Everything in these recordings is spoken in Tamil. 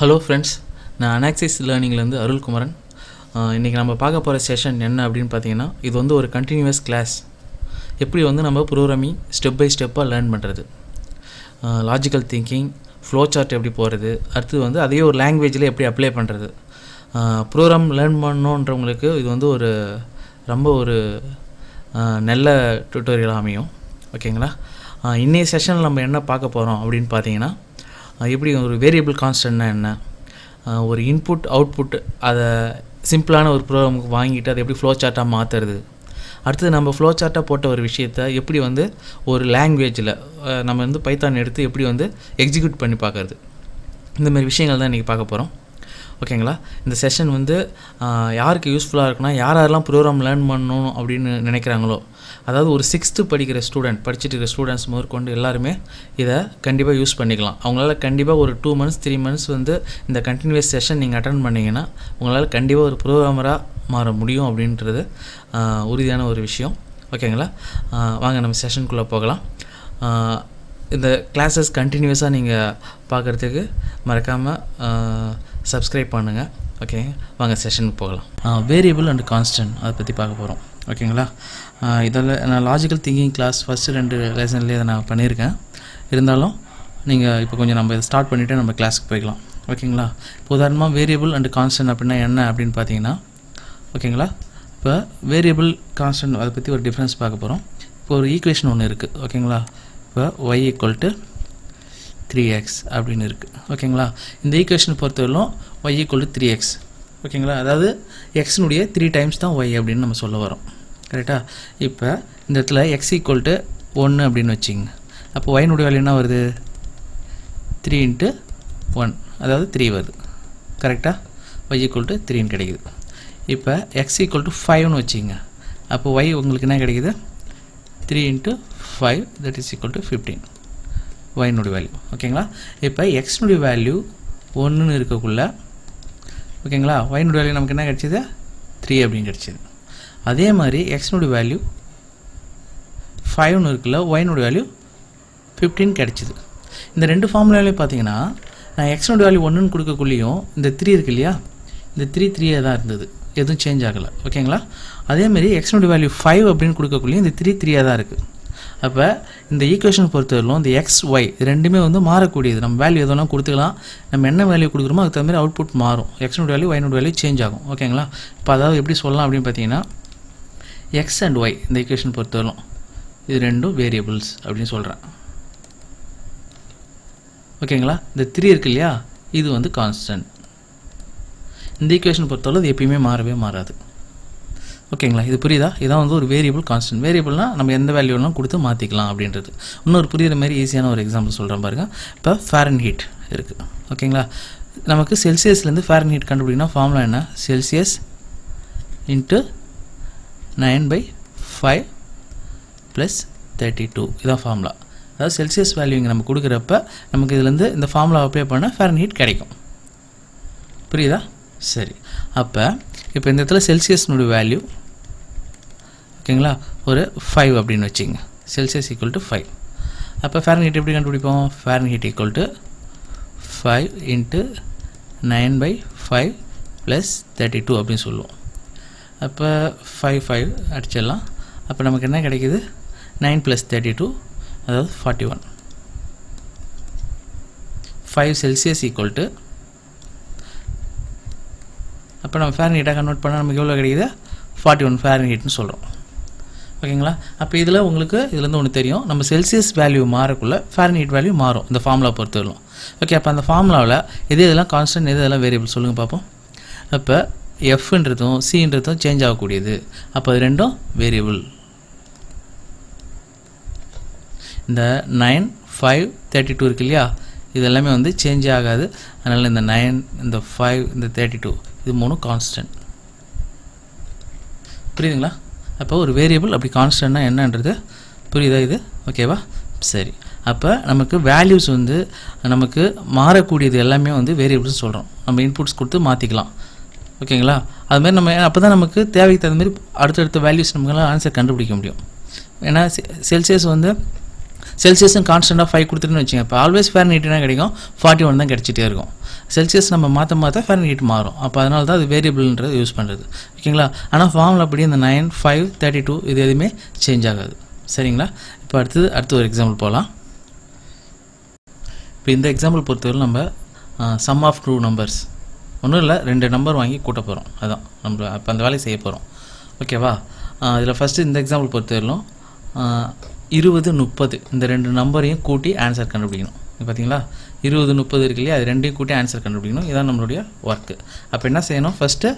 ஹலோ ஃப்ரெண்ட்ஸ் நான் அனாக்சிஸ் லேர்னிங்லேருந்து அருள்குமரன் இன்றைக்கி நம்ம பார்க்க போகிற செஷன் என்ன அப்படின்னு பார்த்தீங்கன்னா இது வந்து ஒரு கண்டினியூவஸ் கிளாஸ் எப்படி வந்து நம்ம ப்ரோக்ராமிங் ஸ்டெப் பை ஸ்டெப்பாக லேர்ன் பண்ணுறது லாஜிக்கல் திங்கிங் ஃப்ளோ சார்ட் எப்படி போகிறது அடுத்து வந்து அதையே ஒரு லாங்குவேஜில் எப்படி அப்ளை பண்ணுறது ப்ரோக்ராம் லேர்ன் பண்ணணுன்றவங்களுக்கு இது வந்து ஒரு ரொம்ப ஒரு நல்ல டியூட்டோரியலாக அமையும் ஓகேங்களா இன்றைய செஷனில் நம்ம என்ன பார்க்க போகிறோம் அப்படின்னு பார்த்தீங்கன்னா எப்படி ஒரு வேரியபிள் கான்ஸ்டன்ட்னா என்ன ஒரு இன்புட் அவுட்புட் அதை சிம்பிளான ஒரு ப்ரோக்ராமுக்கு வாங்கிட்டு அதை எப்படி ஃப்ளோ சார்ட்டாக மாற்றுறது அடுத்தது நம்ம ஃப்ளோ சார்ட்டாக போட்ட ஒரு விஷயத்த எப்படி வந்து ஒரு லாங்குவேஜில் நம்ம வந்து பைத்தான் எடுத்து எப்படி வந்து எக்ஸிக்யூட் பண்ணி பார்க்குறது இந்தமாரி விஷயங்கள் தான் இன்றைக்கி பார்க்க போகிறோம் ஓகேங்களா இந்த செஷன் வந்து யாருக்கு யூஸ்ஃபுல்லாக இருக்குன்னா யார் யாரெல்லாம் ப்ரோக்ராம் லேர்ன் பண்ணணும் அப்படின்னு நினைக்கிறாங்களோ அதாவது ஒரு சிக்ஸ்த்து படிக்கிற ஸ்டூடெண்ட் படிச்சுட்டு இருக்கிற ஸ்டூடெண்ட்ஸ் முதற்கொண்டு எல்லாருமே இதை கண்டிப்பாக யூஸ் பண்ணிக்கலாம் அவங்களால கண்டிப்பாக ஒரு டூ மந்த்ஸ் த்ரீ மந்த்ஸ் வந்து இந்த கண்டினியூஸ் செஷன் நீங்கள் அட்டன் பண்ணிங்கன்னா உங்களால் கண்டிப்பாக ஒரு ப்ரோக்ராமராக மாற முடியும் அப்படின்றது உறுதியான ஒரு விஷயம் ஓகேங்களா வாங்க நம்ம செஷனுக்குள்ளே போகலாம் இந்த கிளாஸஸ் கண்டினியூஸாக நீங்கள் பார்க்குறதுக்கு மறக்காமல் சப்ஸ்கிரைப் பண்ணுங்கள் ஓகே வாங்க செஷனுக்கு போகலாம் வேரியபிள் அண்ட் கான்ஸ்டன்ட் அதை பற்றி பார்க்க போகிறோம் ஓகேங்களா இதில் நான் லாஜிக்கல் திங்கிங் கிளாஸ் ஃபஸ்ட்டு ரெண்டு லெசன்லேயே இதை நான் பண்ணியிருக்கேன் இருந்தாலும் நீங்கள் இப்போ கொஞ்சம் நம்ம இதை ஸ்டார்ட் பண்ணிவிட்டு நம்ம கிளாஸுக்கு போய்க்கலாம் ஓகேங்களா இப்போ உதாரணமாக வேரியபிள் அண்டு கான்ஸ்டன்ட் அப்படின்னா என்ன அப்படின்னு பார்த்தீங்கன்னா ஓகேங்களா இப்போ வேரியபிள் கான்ஸ்டன்ட் அதை பற்றி ஒரு டிஃப்ரென்ஸ் பார்க்க போகிறோம் இப்போ ஒரு ஈக்குவேஷன் ஒன்று இருக்குது ஓகேங்களா இப்போ Y equal to three X அப்படின்னு இருக்குது ஓகேங்களா இந்த ஈக்குவேஷன் பொறுத்தவரைக்கும் Y equal to three X ஓகேங்களா அதாவது எக்ஸினுடைய த்ரீ டைம்ஸ் தான் ஒய் அப்படின்னு நம்ம சொல்ல வரோம் கரெக்டாக இப்போ இந்த இடத்துல எக்ஸ் ஈக்குவல் டு ஒன்று அப்படின்னு வச்சுங்க அப்போ ஒயினுடைய வேல்யூ என்ன வருது த்ரீ இன்ட்டு ஒன் அதாவது த்ரீ வருது கரெக்டாக ஒய் ஈக்குவல் டு த்ரீன்னு கிடைக்குது இப்போ எக்ஸ் ஈக்குவல் டு ஃபைவ்னு வச்சுங்க அப்போ ஒய் உங்களுக்கு என்ன கிடைக்குது three into five that is equal to fifteen ஒயினுடைய வேல்யூ ஓகேங்களா இப்போ எக்ஸ்னுடைய வேல்யூ ஒன்றுன்னு இருக்கக்குள்ள ஓகேங்களா ஒயினுடைய வேல்யூ நமக்கு என்ன கிடைச்சிது த்ரீ அப்படின்னு கிடச்சிது அதே மாதிரி எக்ஸ்னுடைய வேல்யூ ஃபைவ்னு இருக்குல்ல ஒயினுடைய வேல்யூ ஃபிஃப்டின் கிடச்சிது இந்த ரெண்டு ஃபார்முலாவிலே பார்த்தீங்கன்னா நான் எக்ஸ்னோட வேல்யூ ஒன்றுன்னு கொடுக்கக்குள்ளேயும் இந்த த்ரீ இருக்கு இல்லையா இந்த த்ரீ த்ரீயே தான் இருந்தது எதுவும் சேஞ்ச் ஆகலை ஓகேங்களா அதேமாரி எக்ஸ்னோட வேல்யூ ஃபைவ் அப்படின்னு கொடுக்கக்குள்ளேயும் இந்த த்ரீ த்ரீயாக தான் இருக்குது அப்போ இந்த ஈக்குவேஷன் பொறுத்தவரையிலும் இந்த எக்ஸ் ஒய் ரெண்டுமே வந்து மாறக்கூடியது நம்ம வேல்யூ எதெல்லாம் கொடுத்துக்கலாம் நம்ம என்ன வேல்யூ கொடுக்குறோமோ அதுக்கு தகுந்த மாதிரி அவுட்புட் மாறும் எக்ஸ்னோட வேல்யூ ஒயினோட வேல்யூ சேஞ்ச் ஆகும் ஓகேங்களா இப்போ அதாவது எப்படி சொல்லலாம் அப்படின்னு பார்த்தீங்கன்னா எக்ஸ் அண்ட் ஒய் இந்த ஈக்குவேஷன் பொறுத்தவரைக்கும் இது ரெண்டும் வேரியபிள்ஸ் அப்படின்னு சொல்கிறேன் ஓகேங்களா இந்த த்ரீ இருக்கு இல்லையா இது வந்து கான்ஸ்டன்ட் இந்த ஈக்குவேஷன் பொறுத்தவரை எப்பயுமே மாறவே மாறாது ஓகேங்களா இது புரியுதா இதான் வந்து ஒரு வேரியபிள் கான்ஸ்டன்ட் வேரியபிள்னால் நம்ம எந்த வேல்யூலாம் கொடுத்து மாற்றிக்கலாம் அப்படின்றது இன்னொரு புரியுற மாதிரி ஈஸியான ஒரு எக்ஸாம்பிள் சொல்கிறேன் பாருங்கள் இப்போ ஃபேரன் ஹீட் இருக்குது ஓகேங்களா நமக்கு செல்சியஸ்லேருந்து ஃபேரன் ஹீட் கண்டுபிடிக்கணும் ஃபார்முலா என்ன Celsius into 9 by five plus thirty two இதான் ஃபார்முலா அதாவது செல்சியஸ் value இங்கே நம்ம கொடுக்குறப்ப நமக்கு இதுலேருந்து இந்த ஃபார்முலா அப்பிய பண்ணா Fahrenheit கிடைக்கும் புரியுதா சரி அப்போ இப்போ இந்த இடத்துல நுடு வேல்யூ ஓகேங்களா ஒரு ஃபைவ் அப்படின்னு வச்சுங்க செல்சியஸ் ஈக்குவல் to ஃபைவ் அப்போ Fahrenheit எப்படி கண்டுபிடிப்போம் Fahrenheit equal to five into 9 by five plus thirty two அப்படின்னு சொல்லுவோம் அப்போ ஃபைவ் ஃபைவ் அடிச்சிடலாம் அப்போ நமக்கு என்ன கிடைக்கிது நைன் ப்ளஸ் தேர்ட்டி டூ அதாவது forty one five Celsius equal to அப்போ நம்ம ஃபேரன்ஹீட்டாக கன்வெர்ட் பண்ணால் நமக்கு எவ்வளோ கிடைக்குது ஃபார்ட்டி ஒன் ஃபேரன்ஹீட்னு சொல்கிறோம் ஓகேங்களா அப்போ இதில் உங்களுக்கு இதுலேருந்து ஒன்று தெரியும் நம்ம செல்சியஸ் வேல்யூ மாறக்குள்ளே ஃபேரன்ஹீட் வேல்யூ மாறும் இந்த ஃபார்முலா பொறுத்தவரைக்கும் ஓகே அப்போ அந்த ஃபார்முலாவில் எது இதெல்லாம் கான்ஸ்டன்ட் எது இதெல்லாம் வேரியபிள் சொல்லுங்கள் பார்ப்போம் அப்போ எஃப்ன்றதும் சின்றதும் சேஞ்ச் ஆகக்கூடியது அப்போ அது ரெண்டும் வேரியபிள் இந்த நைன் ஃபைவ் தேர்ட்டி டூ இருக்கு இல்லையா இது எல்லாமே வந்து சேஞ்ச் ஆகாது அதனால் இந்த நைன் இந்த ஃபைவ் இந்த தேர்ட்டி டூ இது மூணும் கான்ஸ்டன்ட் புரியுதுங்களா அப்போ ஒரு வேரியபிள் அப்படி கான்ஸ்டன்ட்னா என்னன்றது புரியுதா இது ஓகேவா சரி அப்போ நமக்கு வேல்யூஸ் வந்து நமக்கு மாறக்கூடியது எல்லாமே வந்து வேரியபிள்ஸ் சொல்கிறோம் நம்ம இன்புட்ஸ் கொடுத்து மாற்றிக்கலாம் ஓகேங்களா அதுமாதிரி நம்ம அப்போ தான் நமக்கு தேவைக்கு தகுந்த மாதிரி அடுத்தடுத்த வேல்யூஸ் நமக்குலாம் ஆன்சர் கண்டுபிடிக்க முடியும் ஏன்னா செல்சியஸ் வந்து செல்சியஸும் கான்ஸ்டண்ட்டாக ஃபைவ் கொடுத்துட்டுன்னு வச்சுங்க இப்போ ஆல்வேஸ் ஃபேரன்ஹீட்னா கிடைக்கும் ஃபார்ட்டி ஒன் தான் கிடச்சிட்டே இருக்கும் செல்சியஸ் நம்ம மாற்ற மாற்ற ஃபேரன்ஹீட் மாறும் அப்போ அதனால தான் அது வேரியபிள்ன்றது யூஸ் பண்ணுறது ஓகேங்களா ஆனால் ஃபார்மில் அப்படி இந்த நைன் ஃபைவ் தேர்ட்டி டூ இது எதுவுமே சேஞ்ச் ஆகாது சரிங்களா இப்போ அடுத்தது அடுத்து ஒரு எக்ஸாம்பிள் போகலாம் இப்போ இந்த எக்ஸாம்பிள் பொறுத்தவரை நம்ம சம் ஆஃப் ட்ரூ நம்பர்ஸ் ஒன்றும் இல்லை ரெண்டு நம்பர் வாங்கி கூட்ட போகிறோம் அதுதான் நம்ம அப்போ அந்த வேலையை செய்ய போகிறோம் ஓகேவா இதில் ஃபஸ்ட்டு இந்த எக்ஸாம்பிள் பொறுத்தவரையிலும் இருபது முப்பது இந்த ரெண்டு நம்பரையும் கூட்டி ஆன்சர் கண்டுபிடிக்கணும் பார்த்தீங்களா இருபது முப்பது இருக்கு இல்லையா அது ரெண்டையும் கூட்டி ஆன்சர் கண்டுபிடிக்கணும் இதான் நம்மளுடைய ஒர்க்கு அப்போ என்ன செய்யணும் ஃபஸ்ட்டு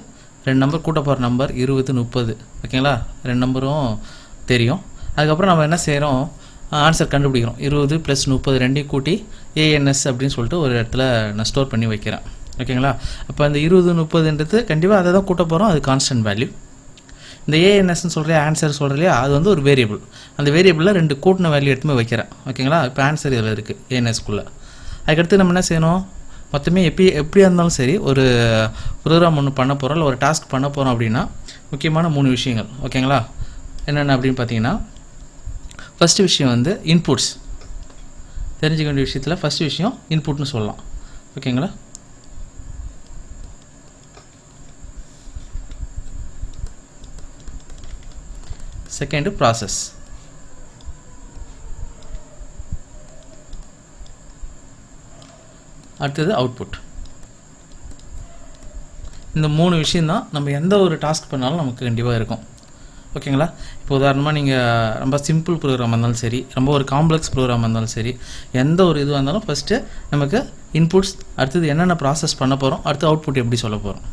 ரெண்டு நம்பர் கூட்ட போகிற நம்பர் இருபது முப்பது ஓகேங்களா ரெண்டு நம்பரும் தெரியும் அதுக்கப்புறம் நம்ம என்ன செய்கிறோம் ஆன்சர் கண்டுபிடிக்கிறோம் இருபது ப்ளஸ் முப்பது ரெண்டையும் கூட்டி ஏஎன்எஸ் அப்படின்னு சொல்லிட்டு ஒரு இடத்துல நான் ஸ்டோர் பண்ணி வைக்கிறேன் ஓகேங்களா அப்போ அந்த இருபது முப்பதுன்றது கண்டிப்பாக அதை தான் கூட்ட போகிறோம் அது கான்ஸ்டன்ட் வேல்யூ இந்த ஏஎன்எஸ்ன்னு சொல்கிற ஆன்சர் சொல்கிற இல்லையா அது வந்து ஒரு வேரியபிள் அந்த வேரியபிளில் ரெண்டு கூட்டின வேல்யூ எடுத்துமே வைக்கிறேன் ஓகேங்களா இப்போ ஆன்சர் இதில் இருக்குது ஏஎன்எஸ்குள்ளே அதுக்கடுத்து நம்ம என்ன செய்யணும் மொத்தமே எப்படி எப்படியா இருந்தாலும் சரி ஒரு ப்ரோக்ராம் ஒன்று பண்ண போகிறோம் இல்லை ஒரு டாஸ்க் பண்ண போகிறோம் அப்படின்னா முக்கியமான மூணு விஷயங்கள் ஓகேங்களா என்னென்ன அப்படின்னு பார்த்தீங்கன்னா ஃபஸ்ட்டு விஷயம் வந்து இன்புட்ஸ் தெரிஞ்சுக்க வேண்டிய விஷயத்தில் ஃபஸ்ட்டு விஷயம் இன்புட்னு சொல்லலாம் ஓகேங்களா second process அடுத்தது அவுட்புட் இந்த மூணு விஷயந்தான் நம்ம எந்த ஒரு டாஸ்க் பண்ணாலும் நமக்கு கண்டிப்பாக இருக்கும் ஓகேங்களா இப்போ உதாரணமாக நீங்கள் ரொம்ப சிம்பிள் ப்ரோக்ராம் இருந்தாலும் சரி ரொம்ப ஒரு காம்ப்ளெக்ஸ் ப்ரோக்ராம் இருந்தாலும் சரி எந்த ஒரு இதுவாக இருந்தாலும் ஃபஸ்ட்டு நமக்கு இன்புட்ஸ் அடுத்தது என்னென்ன ப்ராசஸ் பண்ண போகிறோம் அடுத்து அவுட்புட் எப்படி சொல்ல போகிறோம்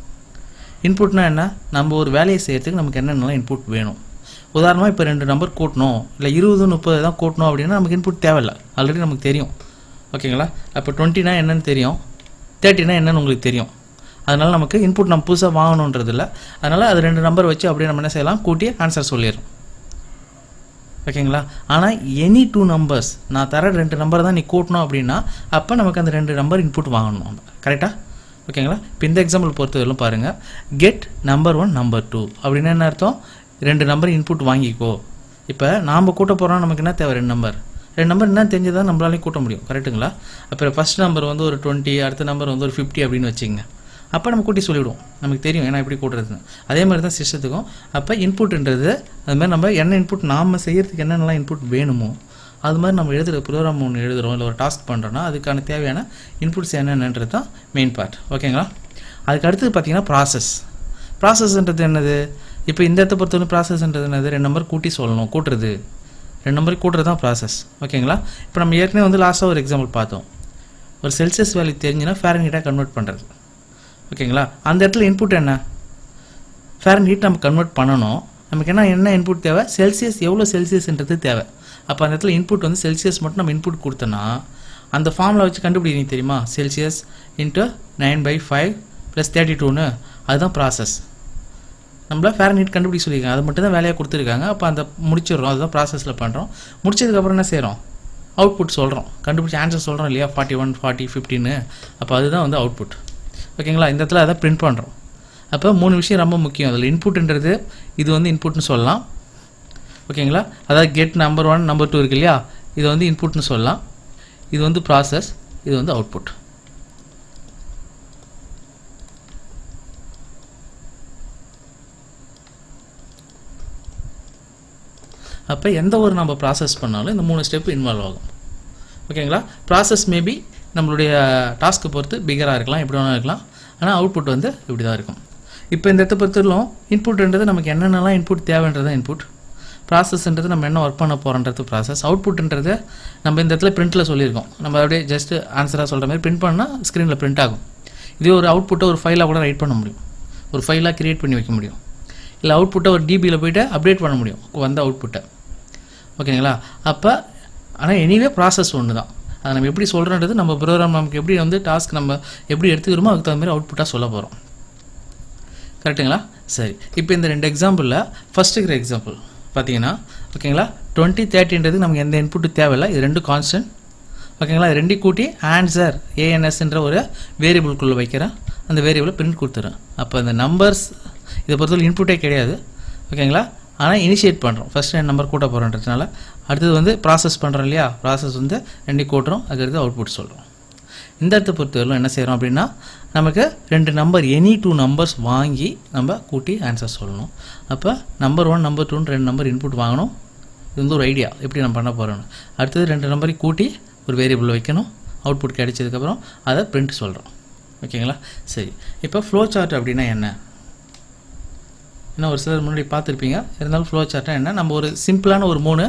இன்புட்னா என்ன நம்ம ஒரு வேலையை செய்கிறதுக்கு நமக்கு என்னென்னலாம் இன்புட் வேணும் உதாரணமாக இப்போ ரெண்டு நம்பர் கூட்டணும் இல்லை இருபது முப்பது தான் கூட்டணும் அப்படின்னா நமக்கு இன்புட் தேவையில்லை ஆல்ரெடி நமக்கு தெரியும் ஓகேங்களா அப்போ டுவெண்ட்டினா என்னென்னு தெரியும் தேர்ட்டினா என்னென்னு உங்களுக்கு தெரியும் அதனால் நமக்கு இன்புட் நம்ம புதுசாக வாங்கணுன்றது இல்லை அதனால் அது ரெண்டு நம்பர் வச்சு அப்படியே நம்ம என்ன செய்யலாம் கூட்டியே ஆன்சர் சொல்லிடுறோம் ஓகேங்களா ஆனால் எனி டூ நம்பர்ஸ் நான் தர ரெண்டு நம்பர் தான் நீ கூட்டணும் அப்படின்னா அப்போ நமக்கு அந்த ரெண்டு நம்பர் இன்புட் வாங்கணும் நம்ம கரெக்டாக ஓகேங்களா இப்போ இந்த எக்ஸாம்பிள் பொறுத்தவரையிலும் பாருங்கள் get number one number two அப்படின்னா என்ன அர்த்தம் ரெண்டு நம்பர் இன்புட் வாங்கிக்கோ இப்போ நாம் கூட்ட போகிறோம் நமக்கு என்ன தேவை ரெண்டு நம்பர் ரெண்டு நம்பர் என்ன தெரிஞ்சதான் நம்மளாலையும் கூட்ட முடியும் கரெக்டுங்களா அப்புறம் ஃபஸ்ட் நம்பர் வந்து ஒரு டுவெண்ட்டி அடுத்த நம்பர் வந்து ஒரு ஃபிஃப்டி அப்படின்னு வச்சுங்க அப்போ நம்ம கூட்டி சொல்லிவிடுவோம் நமக்கு தெரியும் ஏன்னா எப்படி கூட்டுறதுன்னு அதே மாதிரி தான் சிஸ்டத்துக்கும் அப்போ இன்புட்ன்றது அது மாதிரி நம்ம என்ன இன்புட் நாம் செய்கிறதுக்கு என்னென்னலாம் இன்புட் வேணுமோ அது மாதிரி நம்ம எழுதுகிற ப்ரோக்ராம் ஒன்று எழுதுகிறோம் இல்லை ஒரு டாஸ்க் பண்ணுறோன்னா அதுக்கான தேவையான இன்புட்ஸ் என்னென்னன்றது தான் மெயின் பார்ட் ஓகேங்களா அதுக்கு அடுத்தது பார்த்திங்கன்னா ப்ராசஸ் ப்ராசஸ்ன்றது என்னது இப்போ இந்த இடத்த வரைக்கும் ப்ராசஸ்ன்றது என்னது ரெண்டு நம்பர் கூட்டி சொல்லணும் கூட்டுறது ரெண்டு நம்பர் கூட்டுறது தான் ப்ராசஸ் ஓகேங்களா இப்போ நம்ம ஏற்கனவே வந்து லாஸ்ட்டாக ஒரு எக்ஸாம்பிள் பார்த்தோம் ஒரு செல்சியஸ் வேல்யூ தெரிஞ்சுன்னா ஃபேரன்ஹீட்டாக கன்வெர்ட் பண்ணுறது ஓகேங்களா அந்த இடத்துல இன்புட் என்ன ஃபேரன்ஹீட் நம்ம கன்வெர்ட் பண்ணணும் நமக்கு என்ன என்ன இன்புட் தேவை செல்சியஸ் எவ்வளோ செல்சியஸ்ன்றது தேவை அப்போ அந்த இடத்துல இன்புட் வந்து செல்சியஸ் மட்டும் நம்ம இன்புட் கொடுத்தோம்னா அந்த ஃபார்மில் வச்சு கண்டுபிடிக்கிறீங்க தெரியுமா Celsius into nine by five plus thirty டூன்னு அதுதான் ப்ராசஸ் நம்மள நீட் கண்டுபிடிக்க சொல்லியிருக்காங்க அது மட்டும் தான் வேலையாக கொடுத்துருக்காங்க அப்போ அந்த முடிச்சிடுறோம் அதுதான் ப்ராசஸில் பண்ணுறோம் முடிச்சதுக்கப்புறம் என்ன செய்கிறோம் அவுட்புட் சொல்கிறோம் கண்டுபிடிச்சி ஆன்சர் சொல்கிறோம் இல்லையா ஃபார்ட்டி ஒன் ஃபார்ட்டி ஃபிஃப்டின்னு அப்போ அதுதான் வந்து அவுட்புட் ஓகேங்களா இந்த இடத்துல அதை பிரிண்ட் பண்ணுறோம் அப்போ மூணு விஷயம் ரொம்ப முக்கியம் அதில் இன்புட்ன்றது இது வந்து இன்புட்னு சொல்லலாம் ஓகேங்களா அதாவது get number one number two இருக்கு இல்லையா இதை வந்து இன்புட்னு சொல்லலாம் இது வந்து ப்ராசஸ் இது வந்து அவுட்புட் அப்போ எந்த ஒரு நம்ம ப்ராசஸ் பண்ணாலும் இந்த மூணு ஸ்டெப் இன்வால்வ் ஆகும் ஓகேங்களா ப்ராசஸ் மேபி நம்மளுடைய டாஸ்க்கு பொறுத்து பிகராக இருக்கலாம் எப்படி வேணாலும் இருக்கலாம் ஆனால் அவுட்புட் வந்து இப்படி தான் இருக்கும் இப்போ இந்த இடத்தை பொறுத்தவரைக்கும் இன்புட்ன்றது நமக்கு என்னென்னலாம் இன்புட் தேவைன்றது இன்புட் ப்ராசஸ்ன்றது நம்ம என்ன ஒர்க் பண்ண போகிறோன்றது ப்ராசஸ் அவுட்புட்ன்றது நம்ம இந்த இடத்துல பிரிண்ட்டில் சொல்லியிருக்கோம் நம்ம அப்படியே ஜஸ்ட்டு ஆன்சராக சொல்கிற மாதிரி பிரிண்ட் பண்ணால் ஸ்க்ரீனில் பிரிண்ட் ஆகும் இதே ஒரு அவுட்புட்டை ஒரு ஃபைலாக கூட ரைட் பண்ண முடியும் ஒரு ஃபைலாக க்ரியேட் பண்ணி வைக்க முடியும் இல்லை அவுட்புட்டை ஒரு டிபியில் போய்ட்டு அப்டேட் பண்ண முடியும் வந்த அவுட்புட்டை ஓகேங்களா அப்போ ஆனால் எனிவே ப்ராசஸ் ஒன்று தான் அதை நம்ம எப்படி சொல்கிறோன்றது நம்ம ப்ரோக்ராம் நமக்கு எப்படி வந்து டாஸ்க் நம்ம எப்படி எடுத்துக்கிறோமோ அதுக்கு தகுந்த மாதிரி அவுட்புட்டாக சொல்ல போகிறோம் கரெக்டுங்களா சரி இப்போ இந்த ரெண்டு எக்ஸாம்பிளில் ஃபஸ்ட்டு இருக்கிற எக்ஸாம்பிள் பார்த்தீங்கன்னா ஓகேங்களா டுவெண்ட்டி தேர்ட்டின்றதுக்கு நமக்கு எந்த இன்புட்டு தேவையில்லை இது ரெண்டு கான்ஸ்டன்ட் ஓகேங்களா இது ரெண்டையும் கூட்டி ஆன்சர் ஏஎன்எஸ்ன்ற ஒரு வேரியபிள்குள்ளே வைக்கிறேன் அந்த வேரியபிளை பிரிண்ட் கொடுத்துறேன் அப்போ அந்த நம்பர்ஸ் இதை பொறுத்தவரை இன்புட்டே கிடையாது ஓகேங்களா ஆனால் இனிஷியேட் பண்ணுறோம் ஃபஸ்ட் ரெண்டு நம்பர் கூட்ட போகிறோன்றதுனால அடுத்தது வந்து ப்ராசஸ் பண்ணுறோம் இல்லையா ப்ராசஸ் வந்து ரெண்டு கூட்டுறோம் அதுக்கடுத்து அவுட்புட் சொல்கிறோம் இந்த இடத்த பொறுத்தவரைக்கும் என்ன செய்கிறோம் அப்படின்னா நமக்கு ரெண்டு நம்பர் எனி டூ நம்பர்ஸ் வாங்கி நம்ம கூட்டி ஆன்சர் சொல்லணும் அப்போ நம்பர் ஒன் நம்பர் டூன்னு ரெண்டு நம்பர் இன்புட் வாங்கணும் இது வந்து ஒரு ஐடியா எப்படி நம்ம பண்ண போகிறோம்னு அடுத்தது ரெண்டு நம்பரையும் கூட்டி ஒரு வேரியபிள் வைக்கணும் அவுட்புட் கிடைச்சதுக்கப்புறம் அதை பிரிண்ட் சொல்கிறோம் ஓகேங்களா சரி இப்போ ஃப்ளோ சார்ட் அப்படின்னா என்ன என்ன ஒரு சிலர் முன்னாடி பார்த்துருப்பீங்க இருந்தாலும் ஃப்ளோ சார்ட்டாக என்ன நம்ம ஒரு சிம்பிளான ஒரு மூணு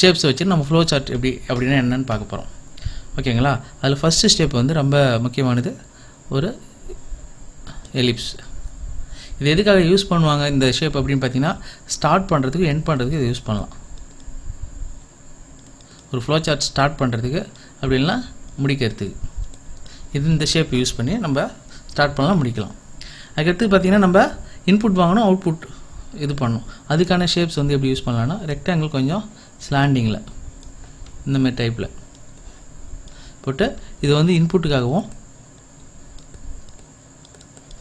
ஷேப்ஸ் வச்சு நம்ம ஃப்ளோ சார்ட் எப்படி அப்படின்னா என்னன்னு பார்க்க போகிறோம் ஓகேங்களா அதில் ஃபஸ்ட்டு ஸ்டெப் வந்து ரொம்ப முக்கியமானது ஒரு எலிப்ஸ் இது எதுக்காக யூஸ் பண்ணுவாங்க இந்த ஷேப் அப்படின்னு பார்த்தீங்கன்னா ஸ்டார்ட் பண்ணுறதுக்கு எண்ட் பண்ணுறதுக்கு இதை யூஸ் பண்ணலாம் ஒரு ஃப்ளோ சார்ட் ஸ்டார்ட் பண்ணுறதுக்கு இல்லைன்னா முடிக்கிறதுக்கு இது இந்த ஷேப் யூஸ் பண்ணி நம்ம ஸ்டார்ட் பண்ணலாம் முடிக்கலாம் அதுக்கடுத்து பார்த்திங்கன்னா நம்ம இன்புட் வாங்கினோம் அவுட்புட் இது பண்ணும் அதுக்கான ஷேப்ஸ் வந்து எப்படி யூஸ் பண்ணலான்னா ரெக்டாங்கிள் கொஞ்சம் ஸ்லாண்டிங்கில் இந்தமாரி டைப்பில் போட்டு இது வந்து இன்புட்டுக்காகவும்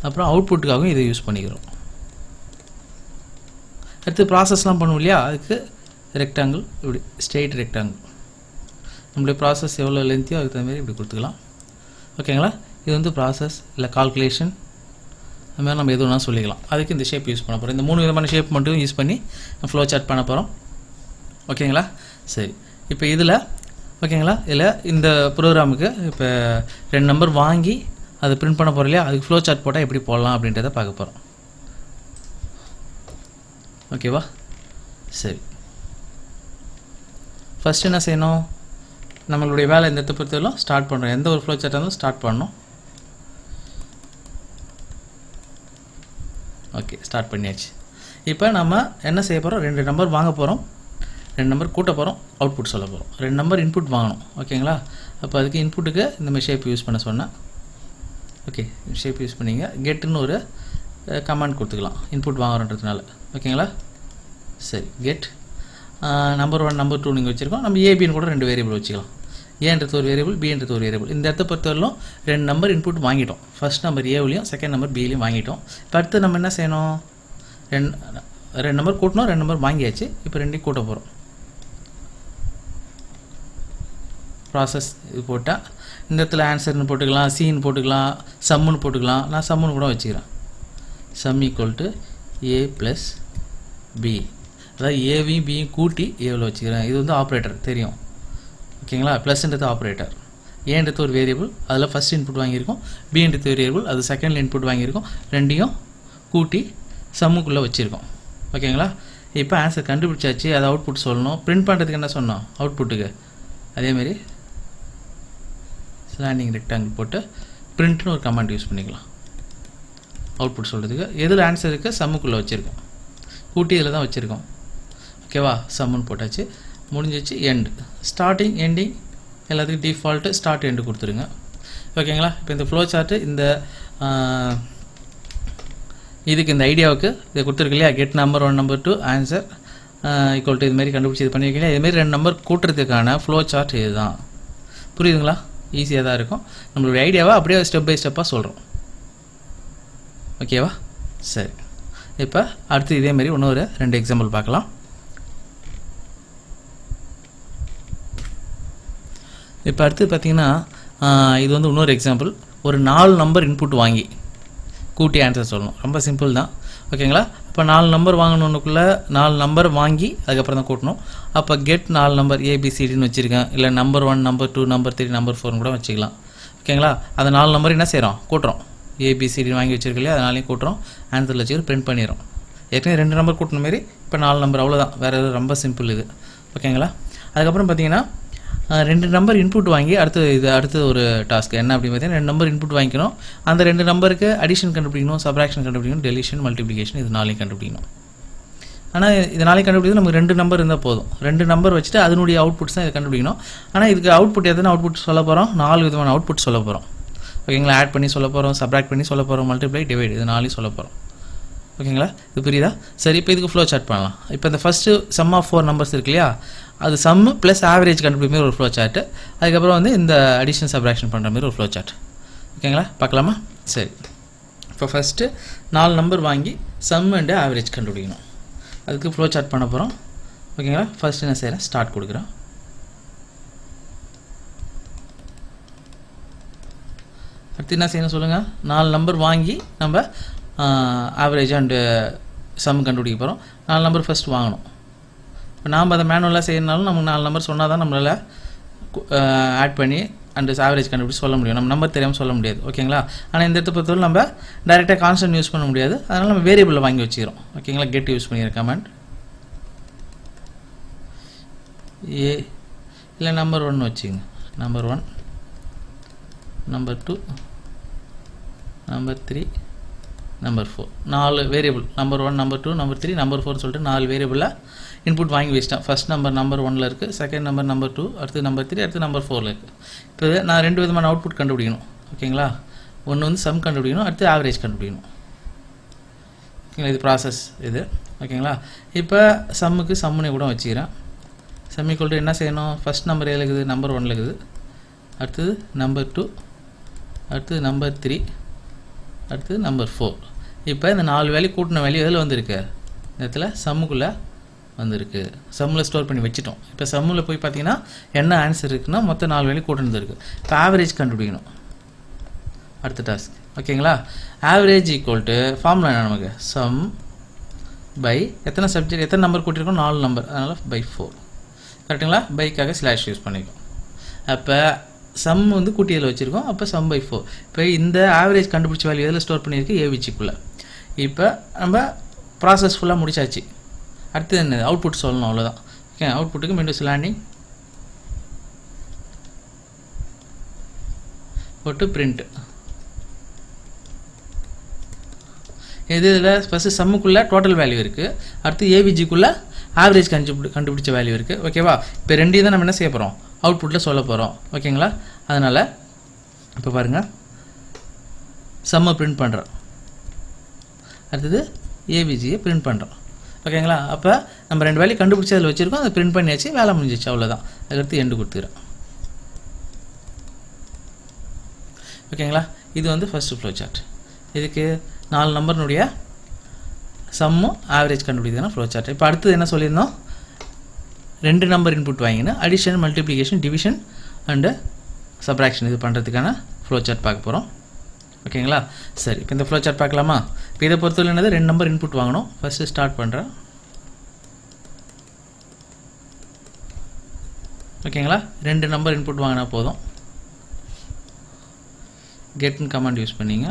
அப்புறம் அவுட்புட்டுக்காகவும் இதை யூஸ் பண்ணிக்கிறோம் அடுத்து ப்ராசஸ்லாம் பண்ணுவோம் இல்லையா அதுக்கு ரெக்டாங்கிள் இப்படி ஸ்ட்ரெயிட் ரெக்டாங்கிள் நம்மளுடைய ப்ராசஸ் எவ்வளோ லென்த்தியோ அதுக்கு தகுந்த மாதிரி இப்படி கொடுத்துக்கலாம் ஓகேங்களா இது வந்து ப்ராசஸ் இல்லை கால்குலேஷன் அது மாதிரி நம்ம எது வேணால் சொல்லிக்கலாம் அதுக்கு இந்த ஷேப் யூஸ் பண்ண போகிறோம் இந்த மூணு விதமான ஷேப் மட்டும் யூஸ் பண்ணி ஃப்ளோ சார்ட் பண்ண போகிறோம் ஓகேங்களா சரி இப்போ இதில் ஓகேங்களா இதில் இந்த ப்ரோக்ராமுக்கு இப்போ ரெண்டு நம்பர் வாங்கி அது ப்ரிண்ட் பண்ண போகிறோம் இல்லையா அதுக்கு ஃப்ளோ சார்ட் போட்டால் எப்படி போடலாம் அப்படின்றத பார்க்க போகிறோம் ஓகேவா சரி ஃபஸ்ட்டு என்ன செய்யணும் நம்மளுடைய வேலை இந்த பொறுத்தவரைக்கும் ஸ்டார்ட் பண்ணுறோம் எந்த ஒரு ஃப்ளோ சார்ட்டாக இருந்தாலும் ஸ்டார்ட் பண்ணணும் ஓகே ஸ்டார்ட் பண்ணியாச்சு இப்போ நம்ம என்ன செய்ய போகிறோம் ரெண்டு நம்பர் வாங்க போகிறோம் ரெண்டு நம்பர் கூட்ட போகிறோம் அவுட்புட் சொல்ல போகிறோம் ரெண்டு நம்பர் இன்புட் வாங்கணும் ஓகேங்களா அப்போ அதுக்கு இன்புட்டுக்கு இந்த மாதிரி ஷேப் யூஸ் பண்ண சொன்னேன் ஓகே ஷேப் யூஸ் பண்ணிங்க கெட்டுன்னு ஒரு கமாண்ட் கொடுத்துக்கலாம் இன்புட் வாங்குறோன்றதுனால ஓகேங்களா சரி get number one number two நீங்கள் வச்சுருக்கோம் நம்ம ஏபின்னு கூட ரெண்டு வேரியபிள் வச்சுக்கலாம் ஏன்றது ஒரு வேரியபிள் பின்றது ஒரு வேரியபிள் இந்த இடத்த பொறுத்தவரைக்கும் ரெண்டு நம்பர் இன்புட் வாங்கிட்டோம் ஃபஸ்ட் நம்பர் ஏவிலையும் செகண்ட் நம்பர் பிலையும் வாங்கிட்டோம் இப்போ அடுத்து நம்ம என்ன செய்யணும் ரெண்டு ரெண்டு நம்பர் கூட்டணும் ரெண்டு நம்பர் வாங்கியாச்சு இப்போ ரெண்டையும் கூட்ட போகிறோம் ப்ராசஸ் இது போட்டால் இந்த இடத்துல ஆன்சர்னு போட்டுக்கலாம் சீன்னு போட்டுக்கலாம் சம்முன்னு போட்டுக்கலாம் நான் சம்முன்னு கூட வச்சுக்கிறேன் sum equal to A plus B அதாவது ஏவையும் பியும் கூட்டி ஏவில் வச்சுக்கிறேன் இது வந்து ஆப்ரேட்டர் தெரியும் ஓகேங்களா ப்ளஸ்ன்றது ஆப்ரேட்டர் ஏன்றது ஒரு வேரியபிள் அதில் ஃபஸ்ட் இன்புட் வாங்கியிருக்கோம் பின்றது வேரியபிள் அது செகண்டில் இன்புட் வாங்கியிருக்கோம் ரெண்டையும் கூட்டி சம்முக்குள்ளே வச்சுருக்கோம் ஓகேங்களா இப்போ ஆன்சர் கண்டுபிடிச்சாச்சு அது அவுட்புட் சொல்லணும் பிரிண்ட் பண்ணுறதுக்கு என்ன சொன்னோம் அவுட்புட்டுக்கு அதேமாரி ஸ்லாண்டிங் ரெக்டாங்கிள் போட்டு ப்ரிண்ட்னு ஒரு கமாண்ட் யூஸ் பண்ணிக்கலாம் அவுட்புட் சொல்கிறதுக்கு எதில் ஆன்சர் இருக்குது சம்முக்குள்ளே வச்சுருக்கோம் கூட்டி இதில் தான் வச்சுருக்கோம் ஓகேவா சம்முன்னு போட்டாச்சு முடிஞ்சிச்சு எண்டு ஸ்டார்டிங் எண்டிங் எல்லாத்துக்கும் டிஃபால்ட்டு ஸ்டார்ட் எண்டு கொடுத்துருங்க ஓகேங்களா இப்போ இந்த ஃப்ளோ சார்ட்டு இந்த இதுக்கு இந்த ஐடியாவுக்கு இதை கொடுத்துருக்கு இல்லையா get number one number two answer equal to இதுமாரி கண்டுபிடிச்சி இது பண்ணியிருக்கீங்க இதுமாரி ரெண்டு நம்பர் கூட்டுறதுக்கான ஃப்ளோ சார்ட் இதுதான் புரியுதுங்களா ஈஸியாக தான் இருக்கும் நம்மளுடைய ஐடியாவை அப்படியே ஸ்டெப் பை ஸ்டெப்பாக சொல்கிறோம் ஓகேவா சரி இப்போ அடுத்து இதேமாரி இன்னொரு ரெண்டு எக்ஸாம்பிள் பார்க்கலாம் இப்போ அடுத்து பார்த்தீங்கன்னா இது வந்து இன்னொரு எக்ஸாம்பிள் ஒரு நாலு நம்பர் இன்புட் வாங்கி கூட்டி ஆன்சர் சொல்லணும் ரொம்ப சிம்பிள் தான் ஓகேங்களா இப்போ நாலு நம்பர் வாங்கணுன்னுக்குள்ளே நாலு நம்பர் வாங்கி அதுக்கப்புறம் தான் கூட்டணும் அப்போ கெட் நாலு நம்பர் ஏபிசிடின்னு வச்சுருக்கேன் இல்லை number one number two number three number ஃபோர்னு கூட வச்சுக்கலாம் ஓகேங்களா அந்த நாலு நம்பர் என்ன செய்கிறோம் கூட்டுறோம் ஏபிசிடின்னு வாங்கி வச்சிருக்கலையே அதனாலையும் கூட்டுறோம் ஆன்சரில் வச்சுக்கிட்டு பிரிண்ட் பண்ணிடுறோம் ஏற்கனவே ரெண்டு நம்பர் கூட்டின மாரி இப்போ நாலு நம்பர் அவ்வளோதான் வேறு ரொம்ப சிம்பிள் இது ஓகேங்களா அதுக்கப்புறம் பார்த்தீங்கன்னா ரெண்டு நம்பர் இன்புட் வாங்கி அடுத்து இது அடுத்தது ஒரு டாஸ்க் என்ன அப்படின்னு பார்த்தீங்கன்னா ரெண்டு நம்பர் இன்புட் வாங்கிக்கணும் அந்த ரெண்டு நம்பருக்கு அடிஷன் கண்டுபிடிக்கணும் சப்ராக்ஷன் கண்டுபிடிக்கணும் டெலிஷன் மல்டிபிகேஷன் இது நாளைக்கு கண்டுபிடிக்கணும் ஆனால் இது நாளைக்கு கண்டுபிடிக்கிறது நமக்கு ரெண்டு நம்பர் இருந்தால் போதும் ரெண்டு நம்பர் வச்சுட்டு அதனுடைய அவுட்புட்ஸ் தான் இதை கண்டுபிடிக்கணும் ஆனால் இதுக்கு அவுட்புட் எத்தனை அவுட்புட் சொல்ல போகிறோம் நாலு விதமான அவுட்புட் சொல்ல போகிறோம் ஓகேங்களா ஆட் பண்ணி சொல்ல போகிறோம் சப்ராக்ட் பண்ணி சொல்ல போகிறோம் மல்டிப்ளை டிவைட் இது நாளையும் சொல்ல போகிறோம் ஓகேங்களா இது புரியுதா சரி இப்போ இதுக்கு ஃப்ளோ சார்ட் பண்ணலாம் இப்போ இந்த first sum of four numbers இருக்கு இல்லையா அது சம் ப்ளஸ் ஆவரேஜ் கண்டுபிடிக்க மாதிரி ஒரு ஃப்ளோ சார்ட்டு அதுக்கப்புறம் வந்து இந்த அடிஷன் சப்ராக்ஷன் பண்ணுற மாதிரி ஒரு ஃப்ளோ சார்ட் ஓகேங்களா பார்க்கலாமா சரி இப்போ ஃபஸ்ட்டு நாலு நம்பர் வாங்கி சம் அண்டு ஆவரேஜ் கண்டுபிடிக்கணும் அதுக்கு ஃப்ளோ சார்ட் பண்ண போகிறோம் ஓகேங்களா ஃபஸ்ட்டு என்ன செய்கிறேன் ஸ்டார்ட் கொடுக்குறோம் அடுத்து என்ன செய்யணும் சொல்லுங்கள் நாலு நம்பர் வாங்கி நம்ம ஆவரேஜாக அண்டு சம் கண்டுபிடிக்க போகிறோம் நாலு நம்பர் ஃபஸ்ட் வாங்கணும் இப்போ நாம் அதை மேனுவலாக செய்யறனாலும் நமக்கு நாலு நம்பர் சொன்னால் தான் நம்மளால் ஆட் பண்ணி அண்டு ஆவரேஜ் கண்டுபிடிச்சி சொல்ல முடியும் நம்ம நம்பர் தெரியாமல் சொல்ல முடியாது ஓகேங்களா ஆனால் இந்த இடத்த பொறுத்தவரை நம்ம டைரெக்டாக கான்ஸ்டன்ட் யூஸ் பண்ண முடியாது அதனால் நம்ம வேரியபிளில் வாங்கி வச்சுக்கிறோம் ஓகேங்களா கெட் யூஸ் பண்ணியிருக்கேன் கமெண்ட் ஏ இல்லை நம்பர் ஒன் வச்சுங்க number one number two number three number four நாலு variable number one number two number three number ஃபோர்னு சொல்லிட்டு நாலு வேரியபிளாக இன்புட் வாங்கி வச்சிட்டேன் ஃபஸ்ட் நம்பர் நம்பர் ஒனில் இருக்குது செகண்ட் நம்பர் நம்பர் டூ அடுத்து நம்பர் த்ரீ அடுத்து நம்பர் ஃபோரில் இருக்குது இப்போ நான் ரெண்டு விதமான அவுட்புட் கண்டுபிடிக்கணும் ஓகேங்களா ஒன்று வந்து சம் கண்டுபிடிக்கணும் அடுத்து ஆவரேஜ் கண்டுபிடிக்கணும் ஓகேங்களா இது ப்ராசஸ் இது ஓகேங்களா இப்போ சம்முக்கு சம்முனை கூட வச்சுக்கிறேன் சம்மிக்கொல்ட்டு என்ன செய்யணும் ஃபஸ்ட் நம்பர் ஏழு இருக்குது நம்பர் ஒன்னில் இருக்குது அடுத்தது நம்பர் டூ அடுத்தது நம்பர் த்ரீ அடுத்தது நம்பர் ஃபோர் இப்போ இந்த நாலு வேலையை கூட்டின வேலையை எதில் வந்திருக்கு இடத்துல சம்முக்குள்ளே வந்திருக்கு சம்மில் ஸ்டோர் பண்ணி வச்சுட்டோம் இப்போ சம்மில் போய் பார்த்தீங்கன்னா என்ன ஆன்சர் இருக்குன்னா மொத்தம் நாலு வேலையை கூட்டினது இருக்குது இப்போ ஆவரேஜ் கண்டுபிடிக்கணும் அடுத்த டாஸ்க் ஓகேங்களா ஆவரேஜ் ஈக்குவல் டு ஃபார்முலா என்ன நமக்கு சம் பை எத்தனை சப்ஜெக்ட் எத்தனை நம்பர் கூட்டியிருக்கோம் நாலு நம்பர் அதனால் பை ஃபோர் கரெக்டுங்களா பைக்காக ஸ்லாஷ் யூஸ் பண்ணிக்கும் அப்போ சம் வந்து கூட்டியில் வச்சுருக்கோம் அப்போ சம் பை ஃபோர் இப்போ இந்த ஆவரேஜ் கண்டுபிடிச்ச வேல்யூ எதில் ஸ்டோர் பண்ணியிருக்கு ஏவிச்சிக்குள்ளே இப்போ நம்ம ப்ராசஸ் ஃபுல்லாக முடிச்சாச்சு அடுத்து என்ன அவுட்புட் சொல்லணும் அவ்வளோதான் ஓகே அவுட்புட்டுக்கு விண்டோஸ் லேண்டிங் போட்டு பிரிண்ட்டு எது இதில் ஃபஸ்ட்டு சம்முக்குள்ளே டோட்டல் வேல்யூ இருக்குது அடுத்து ஏவிஜிக்குள்ளே ஆவரேஜ் கண்டுபிடி கண்டுபிடிச்ச வேல்யூ இருக்குது ஓகேவா இப்போ ரெண்டையும் தான் நம்ம என்ன செய்ய போகிறோம் அவுட்புட்டில் சொல்ல போகிறோம் ஓகேங்களா அதனால் இப்போ பாருங்கள் செம்ம பிரிண்ட் பண்ணுறோம் அடுத்தது ஏபிஜியை பிரிண்ட் பண்ணுறோம் ஓகேங்களா அப்போ நம்ம ரெண்டு வேலையை கண்டுபிடிச்சி அதில் வச்சுருக்கோம் அதை பிரிண்ட் பண்ணியாச்சு வேலை முடிஞ்சிச்சு அவ்வளோதான் அதுக்கடுத்து எண்டு கொடுத்துக்கிறோம் ஓகேங்களா இது வந்து ஃபஸ்ட்டு ஃப்ளோ சார்ட் இதுக்கு நாலு நம்பர்னுடைய சம்மும் ஆவரேஜ் கண்டுபிடிக்கிறதுனா ஃப்ளோ சார்ட் இப்போ அடுத்தது என்ன சொல்லியிருந்தோம் ரெண்டு நம்பர் இன்புட் வாங்கினா addition multiplication division and subtraction இது பண்ணுறதுக்கான ஃப்ளோ சார்ட் பார்க்க போகிறோம் ஓகேங்களா சரி இப்போ இந்த ஃப்ளோ சார்ட் பார்க்கலாமா இப்போ இதை பொறுத்தவரை என்னது ரெண்டு நம்பர் இன்புட் வாங்கணும் ஃபஸ்ட்டு ஸ்டார்ட் பண்ணுறேன் ஓகேங்களா ரெண்டு நம்பர் இன்புட் வாங்கினா போதும் கெட்னு கமாண்ட் யூஸ் பண்ணிங்க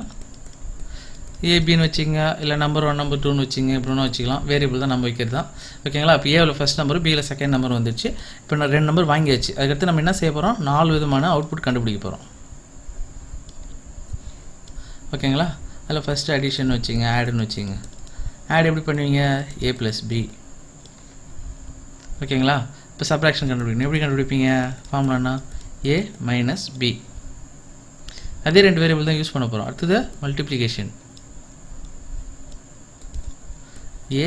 ஏபின்னு வச்சுங்க இல்லை நம்பர் ஒன் நம்பர் டூன்னு வச்சுங்க இப்படின்னு வச்சுக்கலாம் வேரியபிள் தான் நம்ம வைக்கிறது தான் ஓகேங்களா இப்போ ஏவில் ஃபஸ்ட் நம்பர் பியில் செகண்ட் நம்பர் வந்துச்சு இப்போ நான் ரெண்டு நம்பர் வாங்கியாச்சு அதுக்கடுத்து நம்ம என்ன செய்ய போகிறோம் நாலு விதமான அவுட்புட் கண்டுபிடிக்க போகிறோம் ஓகேங்களா அதில் ஃபஸ்ட்டு அடிஷன் வச்சுங்க ஆடுன்னு வச்சுங்க ஆட் எப்படி பண்ணுவீங்க ஏ ப்ளஸ் பி ஓகேங்களா இப்போ சப்ராக்ஷன் கண்டுபிடிக்கணும் எப்படி கண்டுபிடிப்பீங்க ஃபார்முலானா ஏ மைனஸ் பி அதே ரெண்டு வேரியபிள் தான் யூஸ் பண்ண போகிறோம் அடுத்தது மல்டிப்ளிகேஷன் ஏ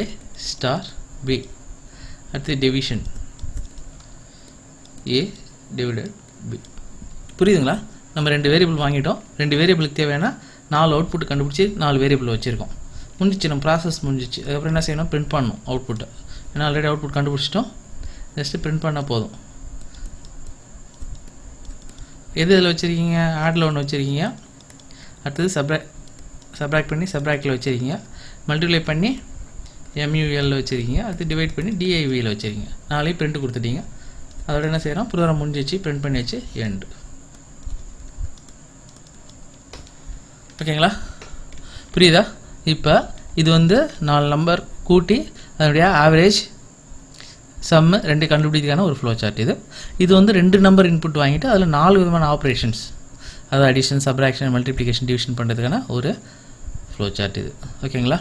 ஸ்டார் பி அடுத்து டிவிஷன் ஏ டிவிடட் பி புரியுதுங்களா நம்ம ரெண்டு வேரியபிள் வாங்கிட்டோம் ரெண்டு வேரியபிளுக்கு தேவைன்னா நாலு அவுட்புட் கண்டுபிடிச்சி நாலு வேரியபிள் வச்சுருக்கோம் முடிஞ்சிச்சு நம்ம ப்ராசஸ் முடிஞ்சிச்சு அதுக்கப்புறம் என்ன செய்யணும் பிரிண்ட் பண்ணணும் அவுட்புட்டு ஏன்னா ஆல்ரெடி அவுட்புட் கண்டுபிடிச்சிட்டோம் ஜஸ்ட்டு பிரிண்ட் பண்ணால் போதும் எது இதில் வச்சுருக்கீங்க ஆடில் ஒன்று வச்சுருக்கீங்க அடுத்தது சப்ரா சப்ராக்ட் பண்ணி சப்ராக்டில் வச்சுருக்கீங்க மல்டிப்ளை பண்ணி எம்யூஎல் வச்சுருக்கீங்க அது டிவைட் பண்ணி டிஐவியில் வச்சுருக்கீங்க நாளையும் பிரிண்ட் கொடுத்துட்டீங்க அதோட என்ன செய்கிறோம் ப்ரோக்ராம் முடிஞ்சிச்சு பிரிண்ட் பண்ணி வச்சு எண்டு ஓகேங்களா புரியுதா இப்போ இது வந்து நாலு நம்பர் கூட்டி அதனுடைய ஆவரேஜ் சம்மு ரெண்டு கண்டுபிடிக்கான ஒரு ஃப்ளோ சார்ட் இது இது வந்து ரெண்டு நம்பர் இன்புட் வாங்கிட்டு அதில் நாலு விதமான ஆப்ரேஷன்ஸ் அதாவது அடிஷன் சப்ராக்ஷன் மல்டிப்ளிகேஷன் டிவிஷன் பண்ணுறதுக்கான ஒரு ஃப்ளோ சார்ட் இது ஓகேங்களா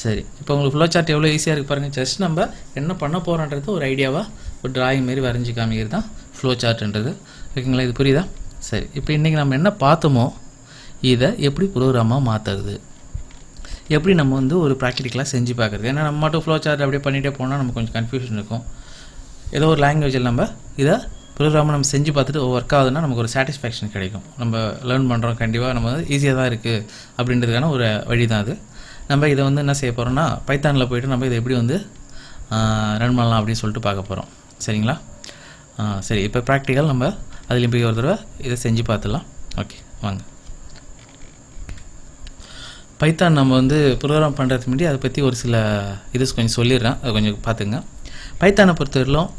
சரி இப்போ உங்களுக்கு ஃப்ளோ சார்ட் எவ்வளோ ஈஸியாக இருக்குது பாருங்கள் ஜஸ்ட் நம்ம என்ன பண்ண போகிறோன்றது ஒரு ஐடியாவாக ஒரு டிராயிங் மாரி வரைஞ்சி காமிக்கிறது தான் ஃப்ளோ சார்ட்டுன்றது ஓகேங்களா இது புரியுதா சரி இப்போ இன்றைக்கி நம்ம என்ன பார்த்தோமோ இதை எப்படி ப்ரோக்ராமாக மாற்றுறது எப்படி நம்ம வந்து ஒரு ப்ராக்டிக்கலாக செஞ்சு பார்க்குறது ஏன்னா நம்ம மட்டும் ஃப்ளோ சார்ட் அப்படியே பண்ணிகிட்டே போனால் நமக்கு கொஞ்சம் கன்ஃபியூஷன் இருக்கும் ஏதோ ஒரு லாங்குவேஜில் நம்ம இதை ப்ரோக்ராமை நம்ம செஞ்சு பார்த்துட்டு ஒர்க் ஆகுதுன்னா நமக்கு ஒரு சாட்டிஸ்ஃபேக்ஷன் கிடைக்கும் நம்ம லேர்ன் பண்ணுறோம் கண்டிப்பாக நம்ம வந்து ஈஸியாக தான் இருக்குது அப்படின்றதுக்கான ஒரு வழி தான் அது நம்ம இதை வந்து என்ன செய்ய போகிறோம்னா பைத்தானில் போய்ட்டு நம்ம இதை எப்படி வந்து ரன் பண்ணலாம் அப்படின்னு சொல்லிட்டு பார்க்க போகிறோம் சரிங்களா சரி இப்போ ப்ராக்டிக்கல் நம்ம அதுலேயும் போய் ஒரு தடவை இதை செஞ்சு பார்த்துடலாம் ஓகே வாங்க பைத்தான் நம்ம வந்து ப்ரோக்ராம் பண்ணுறதுக்கு முன்னாடி அதை பற்றி ஒரு சில இது கொஞ்சம் சொல்லிடுறேன் அதை கொஞ்சம் பார்த்துங்க பைத்தானை பொறுத்தவரையிலும்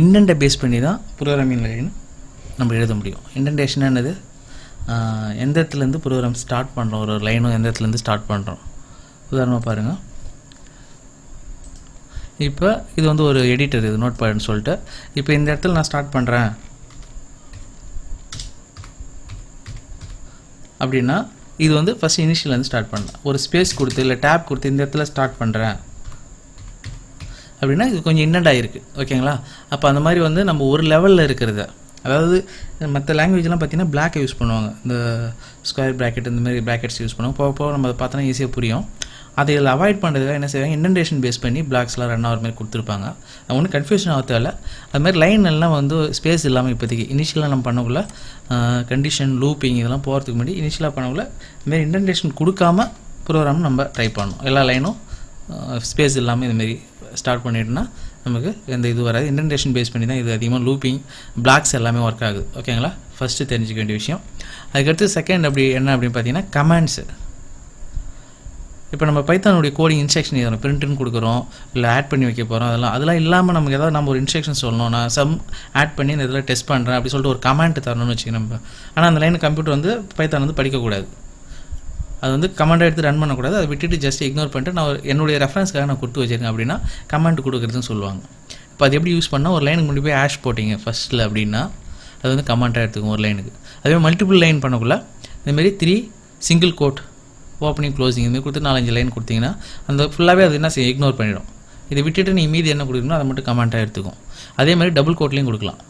இண்டென்ட்டை பேஸ் பண்ணி தான் ப்ரோக்ராமிங் லைன் நம்ம எழுத முடியும் இன்டென்டேஷன் என்னது எந்த இடத்துலேருந்து ப்ரோக்ராம் ஸ்டார்ட் பண்ணுறோம் ஒரு ஒரு லைனும் எந்த இடத்துலேருந்து ஸ்டார்ட் பண்ணுறோம் உதாரணமாக பாருங்கள் இப்போ இது வந்து ஒரு எடிட்டர் இது நோட் பேட்னு சொல்லிட்டு இப்போ இந்த இடத்துல நான் ஸ்டார்ட் பண்ணுறேன் அப்படின்னா இது வந்து ஃபஸ்ட் இனிஷியல் வந்து ஸ்டார்ட் பண்ணேன் ஒரு ஸ்பேஸ் கொடுத்து இல்லை டேப் கொடுத்து இந்த இடத்துல ஸ்டார்ட் பண்ணுறேன் அப்படின்னா இது கொஞ்சம் இன்னண்டாக இருக்குது ஓகேங்களா அப்போ அந்த மாதிரி வந்து நம்ம ஒரு லெவலில் இருக்கிறத அதாவது மற்ற லாங்குவேஜ்லாம் பார்த்தீங்கன்னா பிளாக் யூஸ் பண்ணுவாங்க இந்த ஸ்கொயர் ப்ராக்கெட் இந்த மாதிரி ப்ராக்கெட்ஸ் யூஸ் பண்ணுவாங்க போக போக நம்ம பார்த்தோன்னா ஈஸியாக புரியும் அதை இதில் அவாய்ட் பண்ணுறதுக்காக என்ன செய்வாங்க இண்டென்டேஷன் பேஸ் பண்ணி பிளாக்ஸ்லாம் ரன் ஆகிற மாதிரி கொடுத்துருப்பாங்க அது ஒன்றும் கன்ஃபியூஷன் ஆக தேவை அது மாதிரி லைன் எல்லாம் வந்து ஸ்பேஸ் இல்லாமல் இப்போதைக்கு இனிஷியலாக நம்ம பண்ணக்குள்ள கண்டிஷன் லூப்பிங் இதெல்லாம் போகிறதுக்கு முன்னாடி இனிஷியலாக பண்ணக்குள்ள இதுமாரி இண்டென்டேஷன் கொடுக்காம ப்ரோக்ராம் நம்ம டைப் பண்ணணும் எல்லா லைனும் ஸ்பேஸ் இல்லாமல் இதுமாரி ஸ்டார்ட் பண்ணிட்டோன்னா நமக்கு எந்த இது வராது இன்டென்டேஷன் பேஸ் பண்ணி தான் இது அதிகமாக லூப்பிங் பிளாக்ஸ் எல்லாமே ஒர்க் ஆகுது ஓகேங்களா ஃபஸ்ட்டு தெரிஞ்சிக்க வேண்டிய விஷயம் அதுக்கடுத்து செகண்ட் அப்படி என்ன அப்படின்னு பார்த்தீங்கன்னா கமெண்ட்ஸு இப்போ நம்ம பைத்தானுடைய கோடிங் இன்ஸ்ட்ரக்ஷன் எதுவும் பிரிண்ட்னு கொடுக்குறோம் இல்லை ஆட் பண்ணி வைக்க போகிறோம் அதெல்லாம் அதெல்லாம் இல்லாமல் நமக்கு ஏதாவது நம்ம ஒரு இன்ஸ்ட்ரக்ஷன் சொல்லணும் நான் சம் ஆட் பண்ணி இந்த இதில் டெஸ்ட் பண்ணுறேன் அப்படி சொல்லிட்டு ஒரு கமெண்ட் தரணும்னு வச்சுக்கோங்க நம்ம ஆனால் அந்த லைன் கம்ப்யூட்டர் வந்து பைத்தான் வந்து படிக்கக்கூடாது அது வந்து கமெண்ட் எடுத்து ரன் பண்ணக்கூடாது அதை விட்டுட்டு ஜஸ்ட் இக்னோர் பண்ணிட்டு நான் என்னுடைய ரெஃபரன்ஸ்க்காக நான் கொடுத்து வச்சிருக்கேன் அப்படின்னா கமெண்ட் கொடுக்குறதுன்னு சொல்லுவாங்க இப்போ அது எப்படி யூஸ் பண்ணால் ஒரு லைனுக்கு முன்னாடி ஆஷ் போட்டிங்க ஃபஸ்ட்டில் அப்படின்னா அது வந்து கமெண்ட்டாக எடுத்துக்கும் ஒரு லைனுக்கு அதே மல்டிபிள் லைன் பண்ணக்குள்ளே இந்தமாரி three single quote opening closing இதுமாரி கொடுத்து நாலஞ்சு லைன் கொடுத்தீங்கன்னா அந்த ஃபுல்லாகவே அது என்ன செய்ய இக்னோர் பண்ணிடும் இதை விட்டுட்டு நீ மீதி என்ன கொடுக்கணும் அதை மட்டும் கமெண்ட்டாக எடுத்துக்கும் அதே மாதிரி டபுள் கோட்லேயும் கொடுக்கலாம்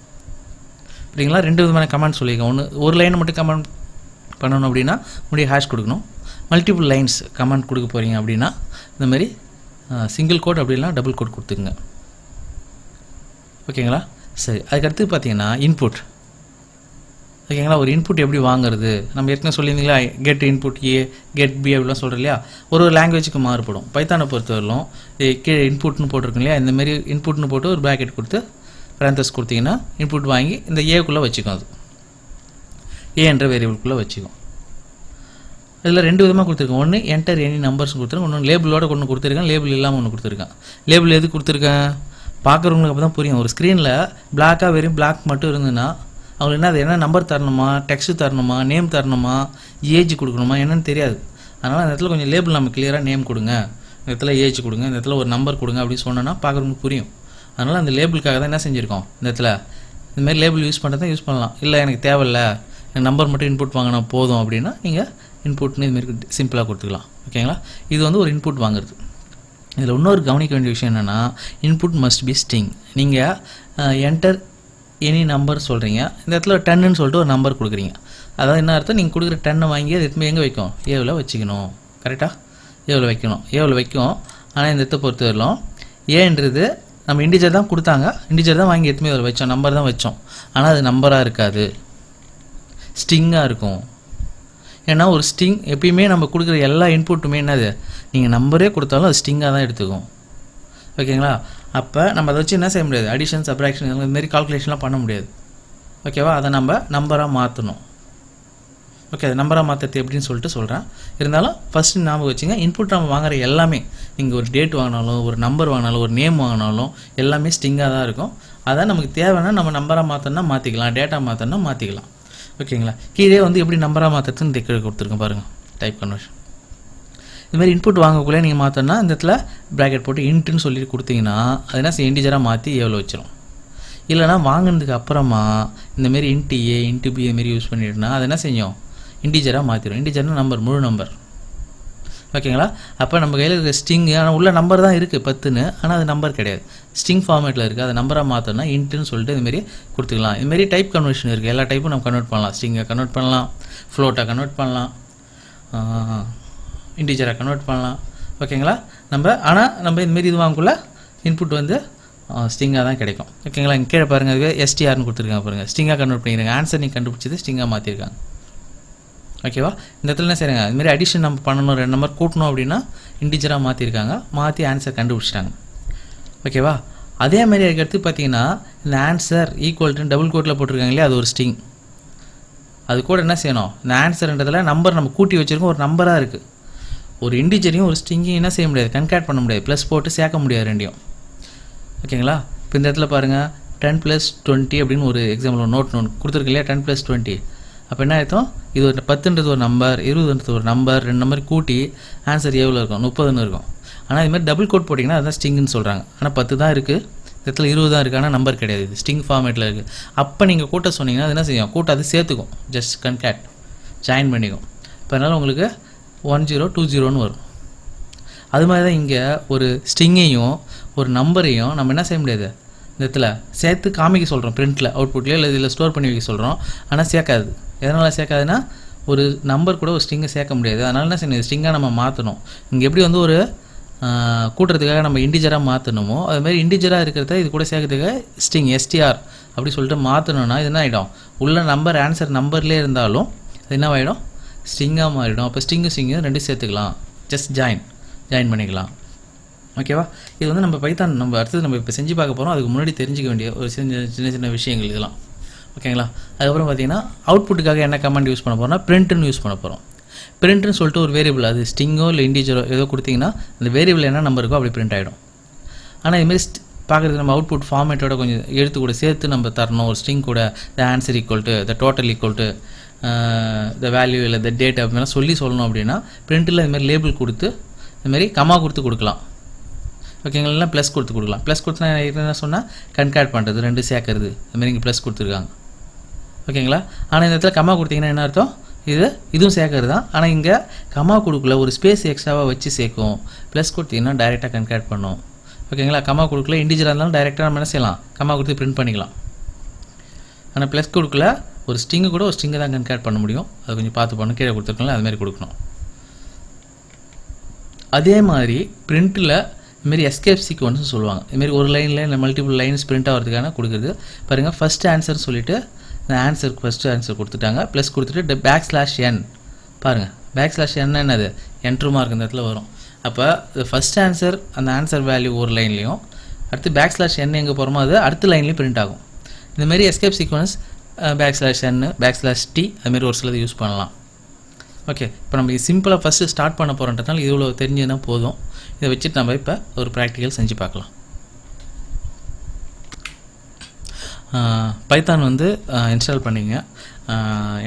அப்படிங்களா ரெண்டு விதமான கமெண்ட் சொல்லியிருக்கேன் ஒன்று ஒரு லைனை மட்டும் கமெண்ட் பண்ணணும் அப்படின்னா முடிய ஹேஷ் கொடுக்கணும் மல்டிபிள் லைன்ஸ் கமெண்ட் கொடுக்க போகிறீங்க அப்படின்னா இந்த மாதிரி சிங்கிள் கோட் அப்படின்னா டபுள் கோட் கொடுத்துக்குங்க ஓகேங்களா சரி அதுக்கடுத்து பார்த்தீங்கன்னா இன்புட் ஓகேங்களா ஒரு இன்புட் எப்படி வாங்குறது நம்ம ஏற்கனவே சொல்லியிருந்தீங்களா get input A get B அப்படிலாம் சொல்கிறோம் இல்லையா ஒரு ஒரு லாங்குவேஜுக்கு மாறுபடும் பைத்தானை பொறுத்தவரையிலும் கீழே இன்புட்னு போட்டிருக்கோம் இல்லையா இந்தமாரி இன்புட்னு போட்டு ஒரு பேக்கெட் கொடுத்து பிராந்தஸ் கொடுத்தீங்கன்னா இன்புட் வாங்கி இந்த ஏக்குள்ளே வச்சுக்கும் அது ஏன்ற என்ற வேரியபிள்குள்ளே வச்சுக்கும் இதில் ரெண்டு விதமாக கொடுத்துருக்கேன் ஒன்று என்டர் எனி நம்பர்ஸ் கொடுத்துருக்கேன் ஒன்று லேபிளோட ஒன்று கொடுத்துருக்கேன் லேபிள் இல்லாமல் ஒன்று கொடுத்துருக்கேன் லேபிள் எது கொடுத்துருக்கேன் பார்க்குறவங்களுக்கு அப்போ தான் புரியும் ஒரு ஸ்க்ரீனில் பிளாக்காக வெறும் பிளாக் மட்டும் இருந்ததுன்னா அவங்களுக்கு என்ன அது என்ன நம்பர் தரணுமா டெக்ஸ்ட் தரணுமா நேம் தரணுமா ஏஜ் கொடுக்கணுமா என்னன்னு தெரியாது அதனால் அந்த இடத்துல கொஞ்சம் லேபிள் நம்ம கிளியராக நேம் கொடுங்க இந்த இடத்துல ஏஜ் கொடுங்க இந்த இடத்துல ஒரு நம்பர் கொடுங்க அப்படின்னு சொன்னோன்னா பார்க்குறவங்களுக்கு புரியும் அதனால் அந்த லேபிளுக்காக தான் என்ன செஞ்சுருக்கோம் இந்த இடத்துல இந்தமாதிரி லேபிள் யூஸ் பண்ணுறது யூஸ் பண்ணலாம் இல்லை எனக்கு தேவையில்ல எனக்கு நம்பர் மட்டும் இன்புட் வாங்கினா போதும் அப்படின்னா நீங்கள் இன்புட்னு இதுமாரி சிம்பிளாக கொடுத்துக்கலாம் ஓகேங்களா இது வந்து ஒரு இன்புட் வாங்குறது இதில் இன்னொரு கவனிக்க வேண்டிய விஷயம் என்னென்னா இன்புட் மஸ்ட் பி ஸ்டிங் நீங்கள் என்டர் எனி நம்பர் சொல்கிறீங்க இந்த இடத்துல டென்னு சொல்லிட்டு ஒரு நம்பர் கொடுக்குறீங்க அதாவது என்ன அர்த்தம் நீங்கள் கொடுக்குற டென்னை வாங்கி அது எத்தனை எங்கே வைக்கும் ஏவில் வச்சுக்கணும் கரெக்டாக ஏவில் வைக்கணும் ஏவில் வைக்கும் ஆனால் இந்த இடத்த பொறுத்த ஏன்றது நம்ம இண்டிஜர் தான் கொடுத்தாங்க இண்டிஜர் தான் வாங்கி எத்தனை வச்சோம் நம்பர் தான் வச்சோம் ஆனால் அது நம்பராக இருக்காது ஸ்டிங்காக இருக்கும் ஏன்னா ஒரு ஸ்டிங் எப்பயுமே நம்ம கொடுக்குற எல்லா இன்புட்டுமே என்னது நீங்கள் நம்பரே கொடுத்தாலும் அது ஸ்டிங்காக தான் எடுத்துக்கும் ஓகேங்களா அப்போ நம்ம அதை வச்சு என்ன செய்ய முடியாது அடிஷன் சப்ராக்ஷன் இதுமாரி கால்குலேஷன்லாம் பண்ண முடியாது ஓகேவா அதை நம்ம நம்பராக மாற்றணும் ஓகே அது நம்பராக மாற்றது எப்படின்னு சொல்லிட்டு சொல்கிறேன் இருந்தாலும் ஃபஸ்ட்டு ஞாபகம் வச்சுங்க இன்புட் நம்ம வாங்குற எல்லாமே நீங்கள் ஒரு டேட் வாங்கினாலும் ஒரு நம்பர் வாங்கினாலும் ஒரு நேம் வாங்கினாலும் எல்லாமே ஸ்டிங்காக தான் இருக்கும் அதை நமக்கு தேவைன்னா நம்ம நம்பராக மாற்றணும்னா மாற்றிக்கலாம் டேட்டா மாற்றணும்னா மாற்றிக்கலாம் ஓகேங்களா கீழே வந்து எப்படி நம்பராக மாற்றுறதுன்னு கீழே கொடுத்துருக்கேன் பாருங்கள் டைப் கன்வர்ஷன் இதுமாதிரி இன்புட் வாங்கக்குள்ளே நீங்கள் மாற்றோம்னா இந்த இடத்துல ப்ராக்கெட் போட்டு இன்ட்டுன்னு சொல்லி கொடுத்தீங்கன்னா அது என்ன இன்டிஜராக மாற்றி எவ்வளோ வச்சிடும் இல்லைனா வாங்கினதுக்கு அப்புறமா இந்தமாரி இன்ட்டு ஏ இன்ட்டு பி இதுமாரி யூஸ் பண்ணிட்டுனா அது என்ன செய்யும் இன்டிஜராக மாற்றிடும் இன்டிஜர்னா நம்பர் முழு நம்பர் ஓகேங்களா அப்போ நம்ம கையில் இருக்கிற ஸ்டிங்கு ஆனால் உள்ள நம்பர் தான் இருக்குது பத்துன்னு ஆனால் அது நம்பர் கிடையாது ஸ்டிங் ஃபார்மேட்டில் இருக்குது அதை நம்பராக மாற்றினா இன்ட்டுன்னு சொல்லிட்டு இதுமாரி கொடுத்துக்கலாம் இதுமாரி டைப் கன்வெர்ஷன் இருக்குது எல்லா டைப்பும் நம்ம கன்வெர்ட் பண்ணலாம் ஸ்டிங்கை கன்வெர்ட் பண்ணலாம் ஃப்ளோட்டை கன்வெர்ட் பண்ணலாம் இன்டிஜராக கன்வெர்ட் பண்ணலாம் ஓகேங்களா நம்ம ஆனால் நம்ம இதுமாரி இது வாங்கக்குள்ள இன்புட் வந்து ஸ்டிங்காக தான் கிடைக்கும் ஓகேங்களா இங்கே கீழே பாருங்கள் அதுவே எஸ்டிஆர்னு கொடுத்துருக்காங்க பாருங்கள் ஸ்டிங்காக கன்வெர்ட் பண்ணிடுங்க ஆன்சர் நீங்கள் கண்டுபிடிச்சது ஸ்டிங்காக மாற்றிருக்காங்க ஓகேவா இந்த இடத்துல சரிங்க செய்கிறாங்க அதுமாரி அடிஷன் நம்ம பண்ணணும் ரெண்டு நம்பர் கூட்டணும் அப்படின்னா இன்டிஜராக மாற்றிருக்காங்க மாற்றி ஆன்சர் கண்டுபிடிச்சிட்டாங்க ஓகேவா அதே மாதிரி அதுக்கடுத்து பார்த்தீங்கன்னா இந்த ஆன்சர் ஈக்குவல்ட்டு டபுள் கோட்டில் போட்டிருக்காங்களே அது ஒரு ஸ்டிங் அது கூட என்ன செய்யணும் இந்த ஆன்சர்ன்றதில் நம்பர் நம்ம கூட்டி வச்சிருக்கோம் ஒரு நம்பராக இருக்குது ஒரு இண்டிஜரையும் ஒரு ஸ்டிங்கையும் என்ன செய்ய முடியாது கன்கேட் பண்ண முடியாது ப்ளஸ் போட்டு சேர்க்க முடியாது ரெண்டையும் ஓகேங்களா இப்போ இந்த இடத்துல பாருங்கள் டென் ப்ளஸ் டுவெண்ட்டி அப்படின்னு ஒரு எக்ஸாம்பிள் நோட் ஒன்று கொடுத்துருக்கு இல்லையா டென் ப்ளஸ் டுவெண்ட்டி அப்போ என்ன ஆகிடும் இது ஒரு பத்துன்றது ஒரு நம்பர் இருபதுன்றது ஒரு நம்பர் ரெண்டு நம்பர் கூட்டி ஆன்சர் எவ்வளோ இருக்கும் முப்பதுன்னு இருக்கும் ஆனால் இதுமாதிரி டபுள் கோட் போட்டிங்கன்னா அதுதான் ஸ்டிங்குன்னு சொல்கிறாங்க ஆனால் பத்து தான் இருக்குது இடத்துல இருபது தான் இருக்குது ஆனால் நம்பர் கிடையாது இது ஸ்டிங் ஃபார்மேட்டில் இருக்குது அப்போ நீங்கள் கூட்ட சொன்னீங்கன்னா அது என்ன செய்யும் கூட்ட அது சேர்த்துக்கும் ஜஸ்ட் கன்கேட் ஜாயின் பண்ணிக்கும் இப்போ அதனால் உங்களுக்கு ஒன் ஜீரோ டூ ஜீரோன்னு வரும் அது மாதிரி தான் இங்கே ஒரு ஸ்டிங்கையும் ஒரு நம்பரையும் நம்ம என்ன செய்ய முடியாது இந்த இடத்துல சேர்த்து காமிக்க சொல்கிறோம் பிரிண்ட்டில் அவுட்புட்லேயோ இல்லை இதில் ஸ்டோர் பண்ணி வைக்க சொல்கிறோம் ஆனால் சேர்க்காது எதனால் சேர்க்காதுன்னா ஒரு நம்பர் கூட ஒரு ஸ்ட்ரிங்கை சேர்க்க முடியாது அதனால் என்ன செய்யணும் ஸ்ட்ரிங்காக நம்ம மாற்றணும் இங்கே எப்படி வந்து ஒரு கூட்டுறதுக்காக நம்ம இண்டிஜராக மாற்றணுமோ அதுமாதிரி இண்டிஜராக இருக்கிறத இது கூட சேர்க்கறதுக்காக ஸ்டிங் எஸ்டிஆர் அப்படி சொல்லிட்டு மாற்றணும்னா இது என்ன ஆகிடும் உள்ள நம்பர் ஆன்சர் நம்பர்லேயே இருந்தாலும் அது என்ன ஆகிடும் ஸ்டிங்காக மாறிடும் அப்போ ஸ்டிங்கும் ஸ்டிங்கு ரெண்டும் சேர்த்துக்கலாம் ஜஸ்ட் ஜாயின் ஜாயின் பண்ணிக்கலாம் ஓகேவா இது வந்து நம்ம பைத்தான் நம்ம அடுத்தது நம்ம இப்போ செஞ்சு பார்க்க போகிறோம் அதுக்கு முன்னாடி தெரிஞ்சிக்க வேண்டிய ஒரு சின்ன சின்ன சின்ன விஷயங்கள் இதெல்லாம் ஓகேங்களா அதுக்கப்புறம் பார்த்தீங்கன்னா அவுட்புட்டுக்காக என்ன கமெண்ட் யூஸ் பண்ண போகிறோம்னா பிரிண்ட்டுன்னு யூஸ் பண்ண போகிறோம் பிரிண்ட்னு சொல்லிட்டு ஒரு வேரியபிள் அது ஸ்டிங்கோ இல்லை இண்டிஜுவலோ ஏதோ கொடுத்தீங்கன்னா அந்த வேரியபிள் என்ன நம்பர் இருக்கோ அப்படி பிரிண்ட் ஆகிடும் ஆனால் இதுமாரி பார்க்குறது நம்ம அவுட்புட் ஃபார்மேட்டோட கொஞ்சம் எழுத்து கூட சேர்த்து நம்ம தரணும் ஒரு ஸ்ட்ரிங் கூட the answer equal to the total equal to the value இல்லை த டேட் அப்படிலாம் சொல்லி சொல்லணும் அப்படின்னா பிரிண்ட்டில் இதுமாதிரி லேபிள் கொடுத்து இதுமாரி கமா கொடுத்து கொடுக்கலாம் ஓகேங்களா ப்ளஸ் கொடுத்து கொடுக்கலாம் ப்ளஸ் கொடுத்து என்ன சொன்னால் கன்கேட் பண்ணுறது ரெண்டு சேர்க்கறது இதுமாரி இங்கே ப்ளஸ் கொடுத்துருக்காங்க ஓகேங்களா ஆனால் இந்த இடத்துல கம்மா கொடுத்தீங்கன்னா என்ன அர்த்தம் இது இதுவும் சேர்க்கறது தான் ஆனால் இங்கே கமா கொடுக்கல ஒரு ஸ்பேஸ் எக்ஸ்ட்ராவாக வச்சு சேர்க்கும் ப்ளஸ் கொடுத்தீங்கன்னா டைரெக்டாக கன்கேட் பண்ணும் ஓகேங்களா கமா கொடுக்கல இண்டிஜுவலாக இருந்தாலும் டைரெக்டாக நம்ம என்ன செய்யலாம் கமா கொடுத்து பிரிண்ட் பண்ணிக்கலாம் ஆனால் ப்ளஸ் கொடுக்கல ஒரு ஸ்டிங்கு கூட ஒரு ஸ்டிங்கை தான் கன்கேட் பண்ண முடியும் அது கொஞ்சம் பார்த்து பண்ணணும் கீழே கொடுத்துருக்கலாம் அதுமாரி கொடுக்கணும் அதே மாதிரி பிரிண்ட்டில் இதுமாரி எஸ்கேப் சீக்வன்ஸ்னு சொல்லுவாங்க இதுமாரி ஒரு லைனில் இல்லை மல்டிபிள் லைன்ஸ் பிரிண்ட் ஆகிறதுக்கான கொடுக்குறது பாருங்கள் ஃபஸ்ட் ஆன்சர்னு சொல்லிவிட்டு ஆன்சர் ஃபஸ்ட்டு ஆன்சர் கொடுத்துட்டாங்க ப்ளஸ் கொடுத்துட்டு பேக் ஸ்லாஷ் என் பாருங்கள் பேக் ஸ்லாஷ் என்ன என்னது என்ட்ரு மார்க் இந்த இடத்துல வரும் அப்போ ஃபஸ்ட் ஆன்சர் அந்த ஆன்சர் வேல்யூ ஒரு லைன்லேயும் அடுத்து பேக் ஸ்லாஷ் என் எங்கே போகிறோமோ அது அடுத்த லைன்லேயும் பிரிண்ட் ஆகும் இந்தமாரி escape sequence back slash N back slash T அதுமாரி ஒரு சிலது யூஸ் பண்ணலாம் ஓகே இப்போ நம்ம சிம்பிளாக ஃபஸ்ட்டு ஸ்டார்ட் பண்ண போகிறோன்றதுனால இவ்வளோ தெரிஞ்சுன்னா போதும் இதை வச்சுட்டு நம்ம இப்போ ஒரு ப்ராக்டிக்கல் செஞ்சு பார்க்கலாம் பைத்தான் வந்து இன்ஸ்டால் பண்ணிங்க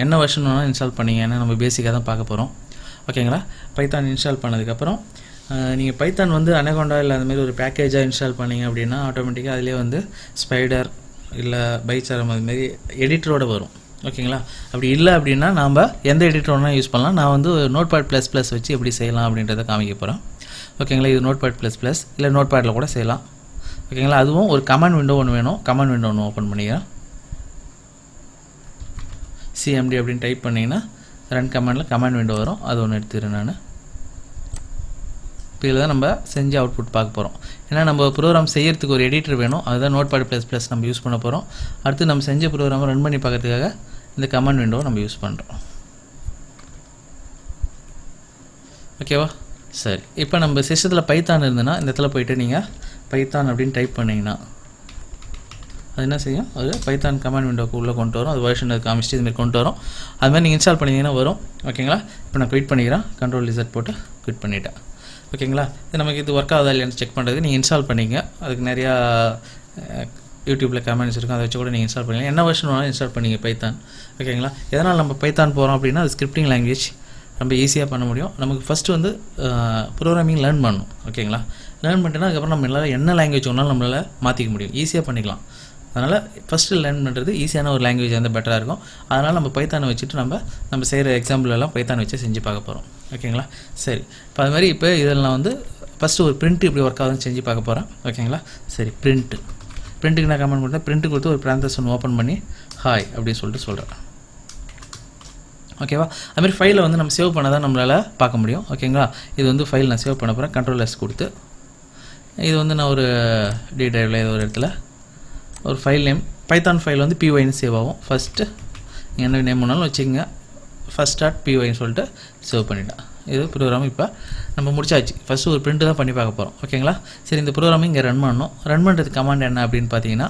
என்ன வருஷன் வேணால் இன்ஸ்டால் ஏன்னா நம்ம பேசிக்காக தான் பார்க்க போகிறோம் ஓகேங்களா பைத்தான் இன்ஸ்டால் பண்ணதுக்கப்புறம் நீங்கள் பைத்தான் வந்து அனகொண்டா இல்லை அந்தமாரி ஒரு பேக்கேஜாக இன்ஸ்டால் பண்ணிங்க அப்படின்னா ஆட்டோமேட்டிக்காக அதிலே வந்து ஸ்பைடர் இல்லை பைச்சாரம் அதுமாரி எடிட்டரோடு வரும் ஓகேங்களா அப்படி இல்லை அப்படின்னா நாம் எந்த எடிட்டர்னா யூஸ் பண்ணலாம் நான் வந்து நோட் பேட் ப்ளஸ் ப்ளஸ் வச்சு எப்படி செய்யலாம் அப்படின்றத காமிக்க போகிறேன் ஓகேங்களா இது நோட் பேட் ப்ளஸ் ப்ளஸ் இல்லை நோட் பேட்டில் கூட செய்யலாம் ஓகேங்களா அதுவும் ஒரு கமெண்ட் விண்டோ ஒன்று வேணும் கமெண்ட் விண்டோ ஒன்று ஓப்பன் பண்ணிக்கிறேன் சிஎம்டி அப்படின்னு டைப் பண்ணிங்கன்னா ரன் கமெண்டில் கமெண்ட் விண்டோ வரும் அது ஒன்று எடுத்துக்கிறேன் நான் இப்போ இதில் தான் நம்ம செஞ்சு அவுட்புட் பார்க்க போகிறோம் ஏன்னா நம்ம ப்ரோக்ராம் செய்கிறதுக்கு ஒரு எடிட்டர் வேணும் அதுதான் நோட் பேட் ப்ளஸ் ப்ளஸ் நம்ம யூஸ் பண்ண போகிறோம் அடுத்து நம்ம செஞ்ச ப்ரோக்ராமை ரன் பண்ணி பார்க்கறதுக்காக இந்த கமெண்ட் விண்டோவை நம்ம யூஸ் பண்ணுறோம் ஓகேவா சரி இப்போ நம்ம சிஸ்டத்தில் பைத்தான் இருந்ததுன்னா இந்த இடத்துல போயிட்டு நீங்கள் பைத்தான் அப்படின்னு டைப் பண்ணிங்கன்னா அது என்ன செய்யும் அது பைத்தான் கமாண்ட் விண்டோக்கு உள்ளே கொண்டு வரும் அது வருஷன் அது காமிச்சிட்டு இதுமாரி கொண்டு வரும் அது மாதிரி நீங்கள் இன்ஸ்டால் பண்ணிங்கன்னா வரும் ஓகேங்களா இப்போ நான் குவிட் பண்ணிக்கிறேன் கண்ட்ரோல் ரிசர்ட் போட்டு குவிட் பண்ணிட்டேன் ஓகேங்களா இது நமக்கு இது ஒர்க் ஆகுதா இல்லையான்னு செக் பண்ணுறது நீங்கள் இன்ஸ்டால் பண்ணிங்க அதுக்கு நிறையா யூடியூப்பில் கமெண்ட்ஸ் இருக்கும் அதை வச்சு கூட நீங்கள் இன்ஸ்டால் பண்ணிக்கலாம் என்ன வருஷன் வேணாலும் இன்ஸ்டால் பண்ணிங்க பைத்தான் ஓகேங்களா எதனால் நம்ம பைத்தான் போகிறோம் அப்படின்னா அது ஸ்கிரிப்டிங் லாங்குவேஜ் ரொம்ப ஈஸியாக பண்ண முடியும் நமக்கு ஃபஸ்ட்டு வந்து ப்ரோக்ராமிங் லேர்ன் பண்ணணும் ஓகேங்களா லேர்ன் பண்ணிட்டோன்னா அதுக்கப்புறம் நம்ம என்ன லாங்குவேஜ் வேணாலும் நம்மளால் மாற்றிக்க முடியும் ஈஸியாக பண்ணிக்கலாம் அதனால் ஃபஸ்ட்டு லேர்ன் பண்ணுறது ஈஸியான ஒரு லாங்குவேஜ் வந்து பெட்டராக இருக்கும் அதனால் நம்ம பைத்தானை வச்சுட்டு நம்ம நம்ம செய்கிற எக்ஸாம்பிளெல்லாம் பைத்தானை வச்சு செஞ்சு பார்க்க போகிறோம் ஓகேங்களா சரி இப்போ அது மாதிரி இப்போ இதெல்லாம் வந்து ஃபஸ்ட்டு ஒரு பிரிண்ட் இப்படி ஒர்க் ஆகுதுன்னு செஞ்சு பார்க்க போகிறேன் ஓகேங்களா சரி பிரிண்ட்டு பிரிண்ட்டுக்கு நான் கமெண்ட் பண்ணுறேன் பிரிண்ட் கொடுத்து ஒரு பிராந்தஸ் ஒன்று ஓப்பன் பண்ணி ஹாய் அப்படின்னு சொல்லிட்டு சொல்கிறேன் ஓகேவா அதுமாதிரி ஃபைலை வந்து நம்ம சேவ் பண்ணால் தான் நம்மளால் பார்க்க முடியும் ஓகேங்களா இது வந்து ஃபைல் நான் சேவ் பண்ண போகிறேன் கண்ட்ரோல் எஸ் கொடுத்து இது வந்து நான் ஒரு டி டிரைவில் ஏதோ ஒரு இடத்துல ஒரு ஃபைல் நேம் பைத்தான் ஃபைல் வந்து பிஒயின்னு சேவ் ஆகும் ஃபஸ்ட்டு என்ன நேம் பண்ணாலும் வச்சுக்கோங்க ஃபஸ்ட் ஸ்டார்ட் பிஒயின்னு சொல்லிட்டு சேவ் பண்ணிட்டேன் இது ப்ரோக்ராம் இப்போ நம்ம முடிச்சாச்சு ஃபஸ்ட்டு ஒரு பிரிண்ட் தான் பண்ணி பார்க்க போகிறோம் ஓகேங்களா சரி இந்த ப்ரோக்ராம் இங்கே ரன் பண்ணணும் ரன் பண்ணுறது கமாண்ட் என்ன அப்படின்னு பார்த்தீங்கன்னா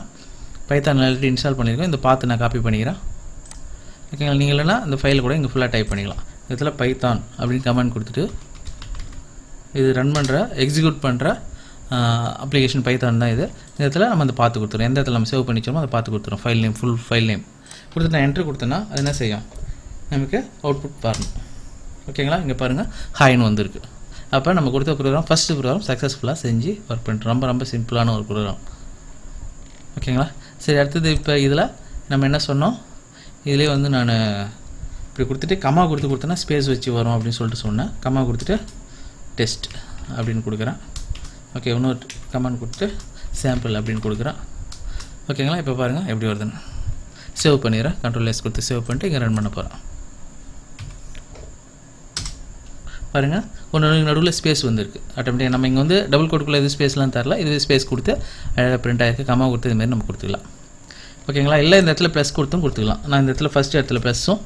பைத்தான் ஆல்ரெடி இன்ஸ்டால் பண்ணியிருக்கோம் இந்த பார்த்து நான் காப்பி பண்ணிக்கிறேன் ஓகேங்களா நீங்கள் இல்லைனா இந்த ஃபைல் கூட இங்கே ஃபுல்லாக டைப் பண்ணிக்கலாம் இதில் பைத்தான் அப்படின்னு கமெண்ட் கொடுத்துட்டு இது ரன் பண்ணுற எக்ஸிக்யூட் பண்ணுற அப்ளிகேஷன் பைத்தான் தான் இது இந்த இடத்துல நம்ம அதை பார்த்து கொடுத்துருவோம் எந்த இடத்துல நம்ம சேவ் பண்ணிச்சோமோ அதை பார்த்து கொடுத்துரும் file name full file name கொடுத்துட்டு நான் என்ட்ரு கொடுத்தேன்னா அது என்ன செய்யும் நமக்கு அவுட்புட் பாருங்க ஓகேங்களா இங்கே பாருங்கள் ஹாய்னு வந்திருக்கு அப்போ நம்ம கொடுத்த ப்ரோக்ராம் ஃபஸ்ட்டு ப்ரோக்ராம் சக்ஸஸ்ஃபுல்லாக செஞ்சு ஒர்க் பண்ணுறோம் ரொம்ப ரொம்ப சிம்பிளான ஒரு ப்ரோக்ராம் ஓகேங்களா சரி அடுத்தது இப்போ இதில் நம்ம என்ன சொன்னோம் இதிலே வந்து நான் இப்படி கொடுத்துட்டு கம்மா கொடுத்து கொடுத்தேன்னா ஸ்பேஸ் வச்சு வரும் அப்படின்னு சொல்லிட்டு சொன்னேன் கம்மா கொடுத்துட்டு டெஸ்ட் அப்படின்னு கொடுக்குறேன் ஓகே இன்னொரு கமெண்ட் கொடுத்து சாம்பிள் அப்படின்னு கொடுக்குறான் ஓகேங்களா இப்போ பாருங்கள் எப்படி வருதுன்னு சேவ் பண்ணிடுறேன் கண்ட்ரோல் எஸ் கொடுத்து சேவ் பண்ணிட்டு இங்கே ரன் பண்ண போகிறேன் பாருங்கள் ஒன்று நடுவில் ஸ்பேஸ் வந்துருக்கு ஆட்டோமேட்டிக்காக நம்ம இங்கே வந்து டபுள் கோட்டுக்குள்ளே எதுவும் ஸ்பேஸ்லாம் தரல இது ஸ்பேஸ் கொடுத்து அழகாக பிரிண்ட் ஆகிருக்கு கம்மா கொடுத்து இதுமாரி நம்ம கொடுத்துக்கலாம் ஓகேங்களா இல்லை இந்த இடத்துல ப்ளஸ் கொடுத்தும் கொடுத்துக்கலாம் நான் இந்த இடத்துல ஃபஸ்ட் இடத்துல ப்ளஸ்ஸும்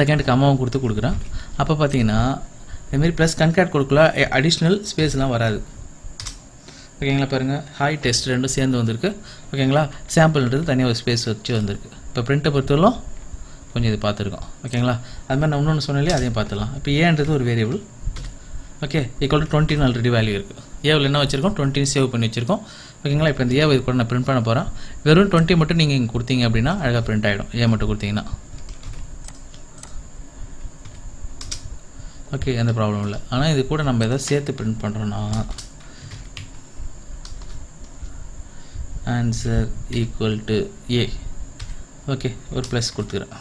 செகண்ட் கம்மாவும் கொடுத்து கொடுக்குறேன் அப்போ பார்த்தீங்கன்னா இதுமாரி ப்ளஸ் கன்கேட் கொடுக்கல அடிஷ்னல் ஸ்பேஸ்லாம் வராது ஓகேங்களா பாருங்கள் ஹாய் டெஸ்ட் ரெண்டும் சேர்ந்து வந்திருக்கு ஓகேங்களா சாம்பிள்ன்றது தனியாக ஒரு ஸ்பேஸ் வச்சு வந்திருக்கு இப்போ பிரிண்ட்டை பொறுத்தவரைக்கும் கொஞ்சம் இது பார்த்துருக்கோம் ஓகேங்களா அது மாதிரி நான் இன்னொன்று சொன்னாலே அதையும் பார்த்துடலாம் இப்போ ஏன்றது ஒரு variable okay equal to already value இருக்குது ஏவில் என்ன வச்சுருக்கோம் டுவெண்ட்டின்னு சேவ் பண்ணி வச்சிருக்கோம் ஓகேங்களா இப்போ இந்த ஏவை இது கூட நான் பிரிண்ட் பண்ண போகிறேன் வெறும் டுவெண்ட்டி மட்டும் நீங்கள் இங்கே கொடுத்தீங்க அப்படின்னா அழகாக பிரிண்ட் ஆகிடும் ஏ மட்டும் கொடுத்தீங்கன்னா ஓகே எந்த ப்ராப்ளம் இல்லை ஆனால் இது கூட நம்ம எதாவது சேர்த்து பிரிண்ட் பண்ணுறோன்னா answer equal to A okay ஒரு ப்ளஸ் கொடுத்துக்கிறேன்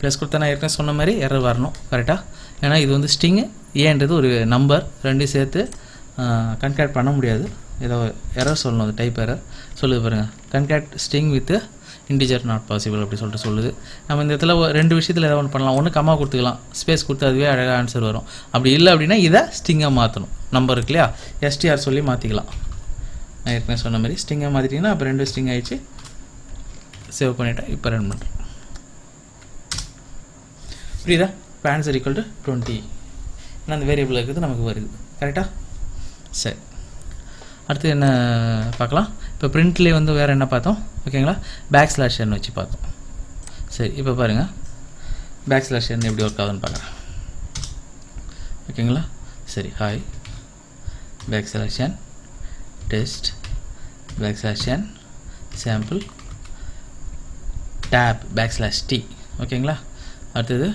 ப்ளஸ் கொடுத்தா நான் ஏற்கனவே சொன்ன மாதிரி எரர் வரணும் கரெக்டாக ஏன்னா இது வந்து ஸ்டிங்கு ஏன்றது ஒரு நம்பர் ரெண்டும் சேர்த்து கன்கேட் பண்ண முடியாது ஏதோ எரர் சொல்லணும் அது டைப் எரர் சொல்லுது பாருங்கள் concat string with integer not possible அப்படி சொல்லிட்டு சொல்லுது நம்ம இந்த இடத்துல ரெண்டு விஷயத்தில் ஏதாவது ஒன்று பண்ணலாம் ஒன்று கம்மா கொடுத்துக்கலாம் ஸ்பேஸ் கொடுத்து அதுவே அழகாக ஆன்சர் வரும் அப்படி இல்லை அப்படின்னா இதை ஸ்டிங்காக மாற்றணும் நம்பர் இருக்கு இல்லையா எஸ்டிஆர் சொல்லி மாற்றிக்கலாம் நான் ஏற்கனவே சொன்ன மாதிரி ஸ்ட்ரிங்காக மாற்றிட்டிங்கன்னா அப்போ ரெண்டு ஸ்ட்ரிங் ஆயிடுச்சு சேவ் பண்ணிவிட்டேன் இப்போ ரன் பண்ணுறேன் புரியுதா இப்போ ஆன்சர் ஈக்குவல் டு டுவெண்ட்டி ஏன்னா அந்த வேரியபிள் இருக்கிறது நமக்கு வருது கரெக்டாக சரி அடுத்து என்ன பார்க்கலாம் இப்போ பிரிண்ட்லேயே வந்து வேறு என்ன பார்த்தோம் ஓகேங்களா பேக் ஸ்லாஷ் வச்சு பார்த்தோம் சரி இப்போ பாருங்கள் பேக் ஸ்லாஷ் எப்படி ஒர்க் ஆகுதுன்னு பார்க்குறேன் ஓகேங்களா சரி hi back slash n test backslash n sample tab backslash t ஓகேங்களா அடுத்தது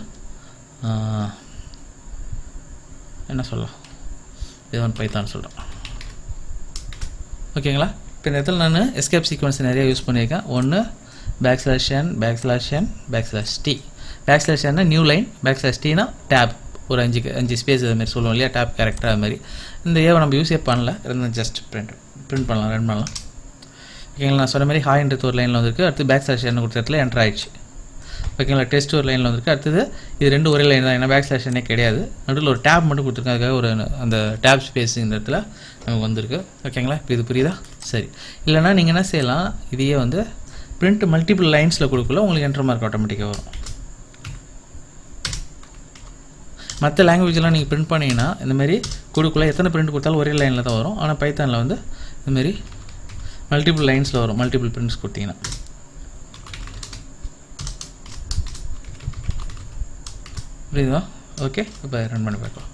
என்ன சொல்லலாம் இது ஒன் பைத்தான் சொல்கிறோம் ஓகேங்களா இப்போ இந்த இடத்துல நான் எஸ்கேப் சீக்வன்ஸ் நிறைய யூஸ் பண்ணியிருக்கேன் ஒன்று backslash n backslash n backslash t backslash என்னா நியூ லைன் பேக்ஸ்லாஷ் டீனா டேப் ஒரு அஞ்சு அஞ்சு ஸ்பேஸ் அது மாதிரி சொல்லுவோம் இல்லையா டேப் கேரக்டர் அது மாதிரி இந்த ஏவை நம்ம யூஸே பண்ணல இருந்தால் ஜஸ்ட் பிரிண்ட் பிரிண்ட் பண்ணலாம் ரன் பண்ணலாம் ஓகேங்களா நான் சொன்ன மாதிரி ஹாய்ன்றது ஒரு லைனில் வந்திருக்கு அடுத்து பேக் ஸ்லாஷ் என்ன கொடுத்த இடத்துல என்ட்ரு ஆயிடுச்சு ஓகேங்களா டெஸ்ட் ஒரு லைனில் வந்திருக்கு அடுத்தது இது ரெண்டு ஒரே லைன் தான் ஏன்னா பேக் ஸ்லாஷ் என்ன கிடையாது நடுவில் ஒரு டேப் மட்டும் கொடுத்துருக்காங்க ஒரு அந்த டேப் ஸ்பேஸ் இந்த இடத்துல நமக்கு வந்திருக்கு ஓகேங்களா இப்போ இது புரியுதா சரி இல்லைனா நீங்கள் என்ன செய்யலாம் இதையே வந்து பிரிண்ட் மல்டிபிள் லைன்ஸில் கொடுக்கல உங்களுக்கு என்ட்ரு மார்க் ஆட்டோமேட்டிக்காக வரும் மற்ற லாங்குவேஜ்லாம் நீங்கள் பிரிண்ட் பண்ணிங்கன்னா இந்தமாரி கொடுக்கல எத்தனை பிரிண்ட் கொடுத்தாலும் ஒரே லைனில் தான் வரும் ஆனால் பைத்தானில் வந்து இந்தமாரி மல்டிபிள் லைன்ஸில் வரும் மல்டிபிள் பிரிண்ட்ஸ் கொடுத்தீங்கன்னா புரியுதா ஓகே இப்போ ரன் பண்ணி பார்க்கலாம்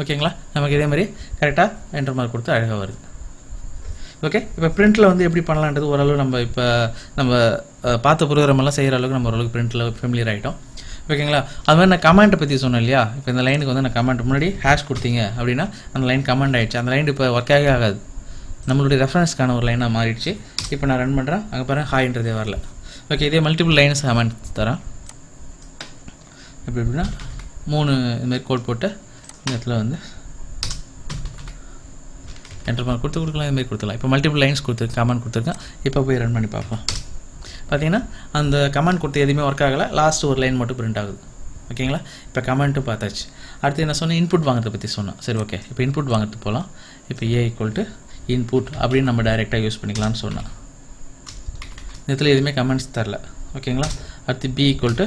ஓகேங்களா நமக்கு இதே மாதிரி கரெக்டாக என்ற மார்க் கொடுத்து அழகாக வருது ஓகே இப்போ பிரிண்ட்டில் வந்து எப்படி பண்ணலான்றது ஓரளவு நம்ம இப்போ நம்ம பார்த்த ப்ரோக்ராம் எல்லாம் செய்கிற அளவுக்கு நம்ம ஓரளவுக்கு பிரிண்ட்டில் ஃபெமிலியர் ஆகிட்டோம் ஓகேங்களா அது மாதிரி நான் கமெண்ட்டை பற்றி சொன்னேன் இல்லையா இப்போ இந்த லைனுக்கு வந்து நான் கமெண்ட் முன்னாடி ஹேஷ் கொடுத்தீங்க அப்படின்னா அந்த லைன் கமெண்ட் ஆகிடுச்சு அந்த லைன் இப்போ ஒர்க் ஆகவே ஆகாது நம்மளுடைய ரெஃபரன்ஸ்க்கான ஒரு லைனாக மாறிடுச்சு இப்போ நான் ரன் பண்ணுறேன் அங்கே பாருங்கள் ஹாய்ன்றதே வரல ஓகே இதே மல்டிபிள் லைன்ஸ் கமெண்ட் தரேன் எப்படி எப்படின்னா மூணு இதுமாரி கோட் போட்டு இந்த இடத்துல வந்து என்டர் பண்ண கொடுத்து கொடுக்கலாம் இதுமாரி கொடுத்துக்கலாம் இப்போ மல்டிபிள் லைன்ஸ் கொடுத்துருக்கேன் கமெண்ட் கொடுத்துருக்கேன் இப்போ போய் ரன் பண்ணி பார்ப்போம் பார்த்தீங்கன்னா அந்த கமெண்ட் கொடுத்து எதுவுமே ஒர்க் ஆகலை லாஸ்ட் ஒரு லைன் மட்டும் பிரிண்ட் ஆகுது ஓகேங்களா இப்போ கமெண்ட்டும் பார்த்தாச்சு அடுத்து என்ன சொன்னேன் இன்புட் வாங்குறதை பற்றி சொன்னேன் சரி ஓகே இப்போ இன்புட் வாங்குறது போகலாம் இப்போ ஏ ஈக்குவல் டு இன்புட் அப்படின்னு நம்ம டைரெக்டாக யூஸ் பண்ணிக்கலாம்னு சொன்னேன் இதில் எதுவுமே கமெண்ட்ஸ் தரல ஓகேங்களா அடுத்து பி ஈக்குவல் டு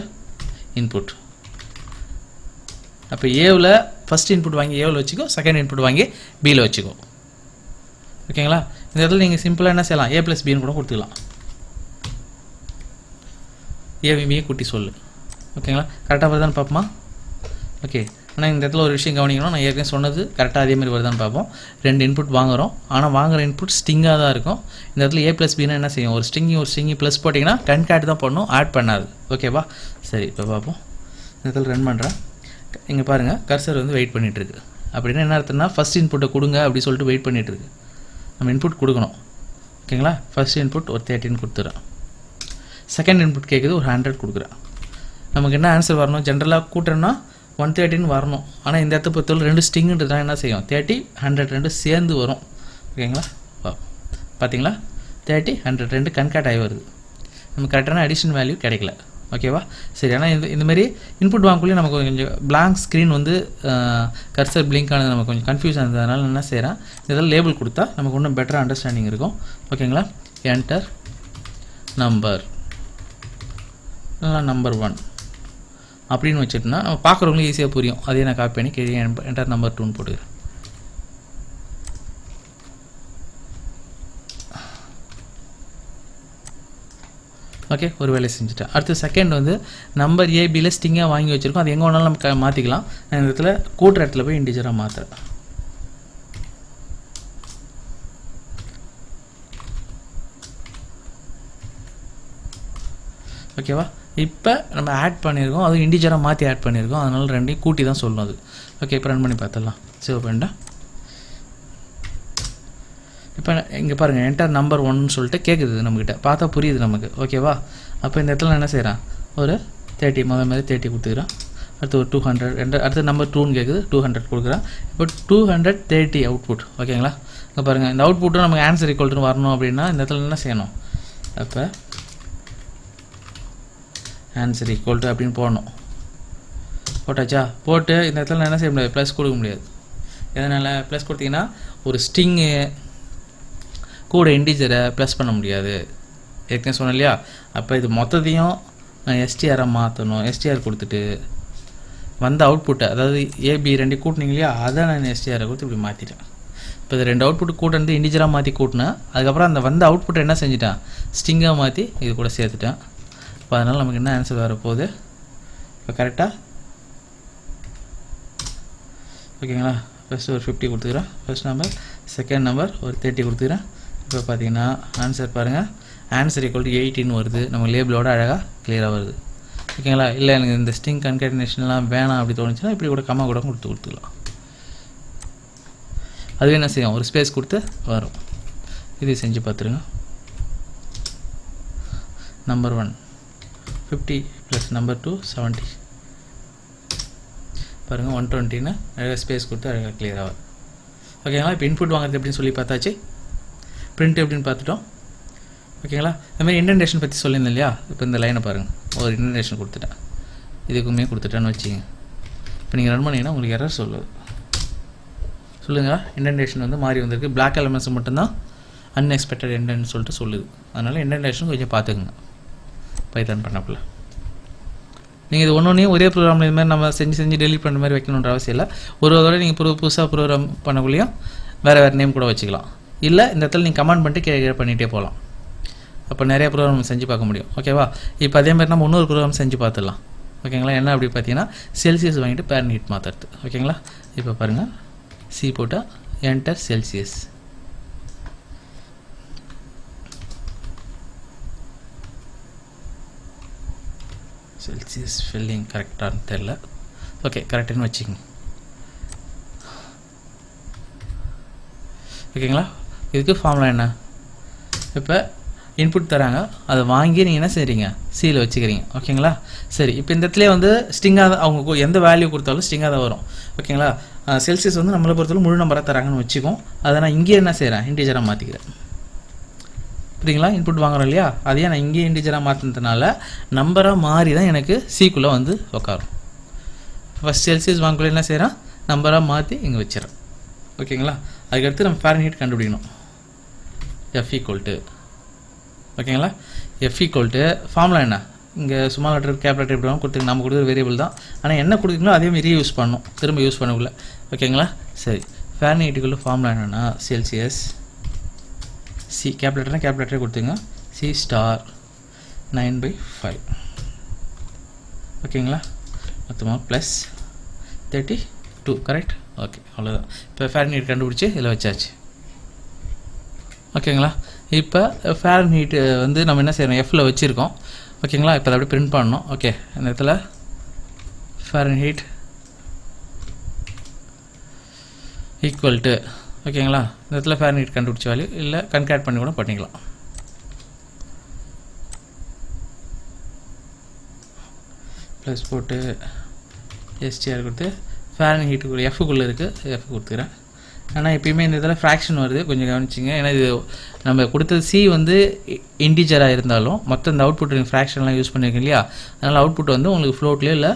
இன்புட் அப்போ ஏவில் ஃபஸ்ட் இன்புட் வாங்கி ஏவில் வச்சுக்கோ செகண்ட் இன்புட் வாங்கி பியில் வச்சுக்கோ ஓகேங்களா இந்த இடத்துல நீங்கள் சிம்பிளாக என்ன செய்யலாம் ஏ ப்ளஸ் பின்னு கூட கொடுத்துக்கலாம் ஏவிபியை கூட்டி சொல்லு ஓகேங்களா கரெக்டாக வருதான்னு பார்ப்போமா ஓகே ஆனால் இந்த இடத்துல ஒரு விஷயம் கவனிக்கணும் நான் ஏற்கனவே சொன்னது கரெக்டாக அதே மாதிரி வருதான்னு பார்ப்போம் ரெண்டு இன்புட் வாங்குகிறோம் ஆனால் வாங்குகிற இன்புட் ஸ்டிங்காக தான் இருக்கும் இந்த இடத்துல ஏ ப்ளஸ் பின்னா என்ன செய்யும் ஒரு ஸ்டிங்கி ஒரு ஸ்டிங்கி ப்ளஸ் போட்டிங்கன்னா டென் கேட் தான் பண்ணணும் ஆட் பண்ணாது ஓகேவா சரி இப்போ பார்ப்போம் இந்த இடத்துல ரன் பண்ணுறேன் இங்கே பாருங்கள் கர்சர் வந்து வெயிட் பண்ணிகிட்ருக்கு அப்படின்னா என்ன அர்த்தம்னா ஃபஸ்ட் இன்புட்டை கொடுங்க அப்படின்னு சொல்லிட்டு வெயிட் பண்ணிகிட்ருக்கு நம்ம இன்புட் கொடுக்கணும் ஓகேங்களா ஃபஸ்ட் இன்புட் ஒரு தேர்ட்டின் கொடுத்துறேன் செகண்ட் இன்புட் கேட்குது ஒரு ஹண்ட்ரட் கொடுக்குறேன் நமக்கு என்ன ஆன்சர் வரணும் ஜென்ரலாக கூட்டணும்னா ஒன் தேர்ட்டின்னு வரணும் ஆனால் இந்த இடத்த பொறுத்தவரை ரெண்டு தான் என்ன செய்யும் தேர்ட்டி ஹண்ட்ரட் ரெண்டு சேர்ந்து வரும் ஓகேங்களா வா பார்த்தீங்களா தேர்ட்டி ஹண்ட்ரட் ரெண்டு கன்கட் ஆகி வருது நமக்கு கரெக்டான அடிஷன் வேல்யூ கிடைக்கல ஓகேவா சரி ஆனால் இந்த இந்தமாரி இன்புட் வாங்கக்குள்ளேயே நமக்கு கொஞ்சம் பிளாங்க் ஸ்க்ரீன் வந்து கர்சர் பிளிங்க் ஆனது நமக்கு கொஞ்சம் கன்ஃபியூஸ் ஆனதுனால என்ன செய்கிறேன் இதெல்லாம் லேபிள் கொடுத்தா நமக்கு இன்னும் பெட்டராக அண்டர்ஸ்டாண்டிங் இருக்கும் ஓகேங்களா என்டர் நம்பர் இல்லைனா நம்பர் ஒன் அப்படின்னு வச்சுட்டுனா நம்ம பார்க்குறவங்களும் ஈஸியாக புரியும் அதே நான் காப்பி பண்ணி கீழே என்டர் நம்பர் டூன்னு போட்டுக்கிறேன் ஓகே ஒரு வேலை செஞ்சுட்டேன் அடுத்து செகண்ட் வந்து நம்பர் ஏபியில் ஸ்டிங்காக வாங்கி வச்சுருக்கோம் அது எங்கே வேணாலும் நம்ம மாற்றிக்கலாம் இந்த இடத்துல கூட்டுற இடத்துல போய் இண்டிஜராக மாற்றுறேன் ஓகேவா இப்போ நம்ம ஆட் பண்ணியிருக்கோம் அது இண்டிஜராக மாற்றி ஆட் பண்ணியிருக்கோம் அதனால் ரெண்டையும் கூட்டி தான் சொல்லணும் அது ஓகே இப்போ ரன் பண்ணி பார்த்துடலாம் சேவ் பண்ணிட்டா இப்போ இங்கே பாருங்கள் என்டர் நம்பர் ஒன்னு சொல்லிட்டு கேட்குது நம்மக்கிட்ட பார்த்தா புரியுது நமக்கு ஓகேவா அப்போ இந்த இடத்துல என்ன செய்கிறான் ஒரு தேர்ட்டி முதல் மாதிரி தேர்ட்டி கொடுத்துக்கிறான் அடுத்து ஒரு டூ ஹண்ட்ரட் ரெண்டு அடுத்து நம்பர் டூன்னு கேட்குது டூ ஹண்ட்ரட் கொடுக்குறான் இப்போ டூ ஹண்ட்ரட் தேர்ட்டி அவுட்புட் ஓகேங்களா இங்கே பாருங்கள் இந்த அவுட்புட்டும் நமக்கு ஆன்சர் ஈக்குவல்ட்டுன்னு வரணும் அப்படின்னா இந்த இடத்துல என்ன செய்யணும் அப்போ ஆன்சர் ஈக்குவல் டு அப்படின்னு போடணும் போட்டாச்சா போட்டு இந்த இடத்துல நான் என்ன செய்ய முடியாது ப்ளஸ் கொடுக்க முடியாது எதனால் ப்ளஸ் கொடுத்தீங்கன்னா ஒரு ஸ்டிங்கு கூட இண்டிஜரை ப்ளஸ் பண்ண முடியாது ஏற்கனவே சொன்னேன் இல்லையா அப்போ இது மொத்தத்தையும் நான் எஸ்டிஆரை மாற்றணும் எஸ்டிஆர் கொடுத்துட்டு வந்த அவுட்புட்டை அதாவது ஏபி ரெண்டு கூட்டினீங்க இல்லையா அதை நான் எஸ்டிஆரை கொடுத்து இப்படி மாற்றிட்டேன் இப்போ இது ரெண்டு அவுட்புட் கூட்டினது இண்டிஜராக மாற்றி கூட்டினேன் அதுக்கப்புறம் அந்த வந்த அவுட்புட்டை என்ன செஞ்சிட்டேன் ஸ்டிங்காக மாற்றி இது கூட சேர்த்துட்டேன் இப்போ அதனால் நமக்கு என்ன ஆன்சர் வரப்போகுது இப்போ கரெக்டாக ஓகேங்களா ஃபஸ்ட்டு ஒரு ஃபிஃப்டி கொடுத்துக்கிறேன் ஃபஸ்ட் நம்பர் செகண்ட் நம்பர் ஒரு தேர்ட்டி கொடுத்துக்கிறேன் இப்போ பார்த்தீங்கன்னா ஆன்சர் பாருங்கள் ஆன்சர் ஈக்குவல் டு எயிட்டின்னு வருது நம்ம லேபிளோட அழகாக கிளியராக வருது ஓகேங்களா இல்லை எனக்கு இந்த ஸ்டிங் கன்கேட்டினேஷன்லாம் வேணாம் அப்படி தோணுச்சுன்னா இப்படி கூட கம்மா கூட கொடுத்து கொடுத்துக்கலாம் அதுவே என்ன செய்யும் ஒரு ஸ்பேஸ் கொடுத்து வரும் இது செஞ்சு பார்த்துருங்க number one fifty plus number two seventy பாருங்கள் ஒன் டுவெண்ட்டின்னு அழகாக ஸ்பேஸ் கொடுத்து அழகாக கிளியர் ஆகும் ஓகேங்களா இப்போ இன்புட் வாங்குறது எப்படின்னு சொல்லி பார்த்தாச்சு பிரிண்ட் எப்படின்னு பார்த்துட்டோம் ஓகேங்களா அதுமாதிரி இன்டென்டேஷன் பற்றி சொல்லியிருந்தேன் இல்லையா இப்போ இந்த லைனை பாருங்கள் ஒரு இன்டென்டேஷன் கொடுத்துட்டேன் இதுக்குமே கொடுத்துட்டேன்னு வச்சுங்க இப்போ நீங்கள் ரன் பண்ணிங்கன்னா உங்களுக்கு எரர் சொல்லுது சொல்லுங்கள் இன்டென்டேஷன் வந்து மாறி வந்திருக்கு பிளாக் எலமெண்ட்ஸ் மட்டும்தான் அன்எக்ஸ்பெக்டட் எண்டன்னு சொல்லிட்டு சொல்லுது அதனால் இன்டென்டேஷன் கொஞ்சம் பார்த்துக்குங்க பைத்தான் பண்ணப்பில் நீங்கள் இது ஒன்று ஒன்றையும் ஒரே ப்ரோக்ராமில் இது மாதிரி நம்ம செஞ்சு செஞ்சு டெலிட் பண்ணுற மாதிரி வைக்கணுன்ற அவசியம் இல்லை ஒரு தடவை நீங்கள் புது புதுசாக ப்ரோக்ராம் பண்ணக்குள்ளேயும் வேறு வேறு நேம் கூட வச்சுக்கலாம் இல்லை இந்த இடத்துல நீங்கள் கமெண்ட் பண்ணிட்டு கே பண்ணிகிட்டே போகலாம் அப்போ நிறைய ப்ரோக்ராம் செஞ்சு பார்க்க முடியும் ஓகேவா இப்போ அதே மாதிரி நம்ம இன்னொரு ப்ரோக்ராம் செஞ்சு பார்த்துடலாம் ஓகேங்களா என்ன அப்படி பார்த்தீங்கன்னா செல்சியஸ் வாங்கிட்டு பேரன் ஹீட் மாற்றுறது ஓகேங்களா இப்போ பாருங்கள் சி போட்டால் என்டர் செல்சியஸ் செல்சியஸ் ஃபில்லிங் கரெக்டானு தெரில ஓகே கரெக்டுன்னு வச்சுக்கோங்க ஓகேங்களா இதுக்கு ஃபார்முலா என்ன இப்போ இன்புட் தராங்க அதை வாங்கி நீங்கள் என்ன செய்கிறீங்க சீல் வச்சுக்கிறீங்க ஓகேங்களா சரி இப்போ இந்த இடத்துல வந்து ஸ்டிங்காக தான் அவங்க எந்த வேல்யூ கொடுத்தாலும் ஸ்டிங்காக தான் வரும் ஓகேங்களா செல்சியஸ் வந்து நம்மளை பொறுத்தவரை முழு நம்பராக தராங்கன்னு வச்சுக்கோம் அதை நான் இங்கே என்ன செய்கிறேன் இன்டீஜராக மாற்றிக்கிறேன் புரியுங்களா இன்புட் வாங்குறோம் இல்லையா அதையே நான் இங்கேயே இன்டிஜராக மாற்றினதுனால நம்பராக மாறி தான் எனக்கு சீக்குள்ளே வந்து உட்காரும் ஃபஸ்ட் செல்சியஸ் வாங்கக்குள்ள என்ன செய்கிறேன் நம்பராக மாற்றி இங்கே வச்சிடறேன் ஓகேங்களா அதுக்கடுத்து நம்ம ஃபேரன்ஹீட் கண்டுபிடிக்கணும் எஃப் கோல்ட்டு ஓகேங்களா எஃப் கோல்ட்டு ஃபார்முலா என்ன இங்கே சும்மா லெட்டர் கேப் இப்படி கொடுத்து நம்ம கொடுக்குற வேரியபிள் தான் ஆனால் என்ன கொடுக்குறீங்களோ மாதிரி யூஸ் பண்ணணும் திரும்ப யூஸ் பண்ணக்குள்ள ஓகேங்களா சரி ஃபேரன்ஹீட்டுக்குள்ள ஃபார்முலா என்னென்னா செல்சியஸ் சி கேல்குலேட்டர்னா கேல்குலேட்டரே கொடுத்துங்க C star nine by five ஓகேங்களா மொத்தமாக plus thirty two correct okay அவ்வளோதான் இப்போ ஃபேர் ஃபேரன்ஹீட் கண்டுபிடிச்சி இதில் வச்சாச்சு ஓகேங்களா இப்போ ஃபேர் ஃபேரன்ஹீட் வந்து நம்ம என்ன செய்யணும் எஃப்பில் வச்சுருக்கோம் ஓகேங்களா இப்போ அதை அப்படியே பிரிண்ட் பண்ணணும் ஓகே இந்த இடத்துல ஃபேர் ஃபேரன்ஹீட் ஈக்குவல் டு ஓகேங்களா இந்த இடத்துல ஃபேரன்ஹீட் கண்டுபிடிச்ச வேல்யூ இல்லை கன்கேட் பண்ணி கூட பண்ணிக்கலாம் ப்ளஸ் போட்டு எஸ்டிஆர் கொடுத்து ஃபேரன் ஹீட்டுக்குள்ளே எஃப்க்குள்ளே இருக்குது எஃப் கொடுத்துக்கிறேன் ஆனால் எப்பயுமே இந்த இதில் ஃப்ராக்ஷன் வருது கொஞ்சம் கவனிச்சிங்க ஏன்னா இது நம்ம கொடுத்தது சி வந்து இன்டிஜராக இருந்தாலும் மொத்தம் இந்த அவுட்புட் ஃப்ராக்ஷன்லாம் யூஸ் பண்ணியிருக்கோம் இல்லையா அதனால் அவுட்புட் வந்து உங்களுக்கு ஃப்ளோட்லேயோ இல்லை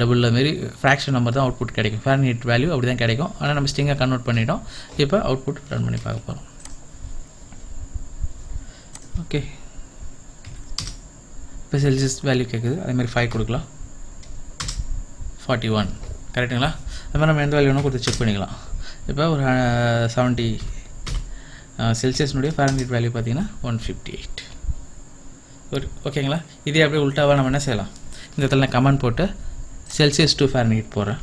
டபுளில் மாரி ஃப்ராக்ஷன் நம்பர் தான் அவுட்புட் கிடைக்கும் ஹீட் வேல்யூ அப்படி தான் கிடைக்கும் ஆனால் நம்ம ஸ்டிங்காக கன்வெர்ட் பண்ணிட்டோம் இப்போ அவுட்புட் ரன் பண்ணி பார்க்க போகிறோம் ஓகே இப்போ செல்சியஸ் வேல்யூ கேட்குது அதேமாதிரி ஃபைவ் கொடுக்கலாம் ஃபார்ட்டி ஒன் கரெக்டுங்களா அது மாதிரி நம்ம எந்த வேல்யூனா கொடுத்து செக் பண்ணிக்கலாம் இப்போ ஒரு செவன்ட்டி செல்சியஸ்னுடைய ஹீட் வேல்யூ பார்த்தீங்கன்னா ஒன் ஃபிஃப்டி எயிட் ஒரு ஓகேங்களா இதே அப்படியே உல்ட்டாவாக நம்ம என்ன செய்யலாம் இந்த இடத்துல நான் கமெண்ட் போட்டு செல்சியஸ் டூ ஃபேர் ஃபேரன்ஹீட் போகிறேன்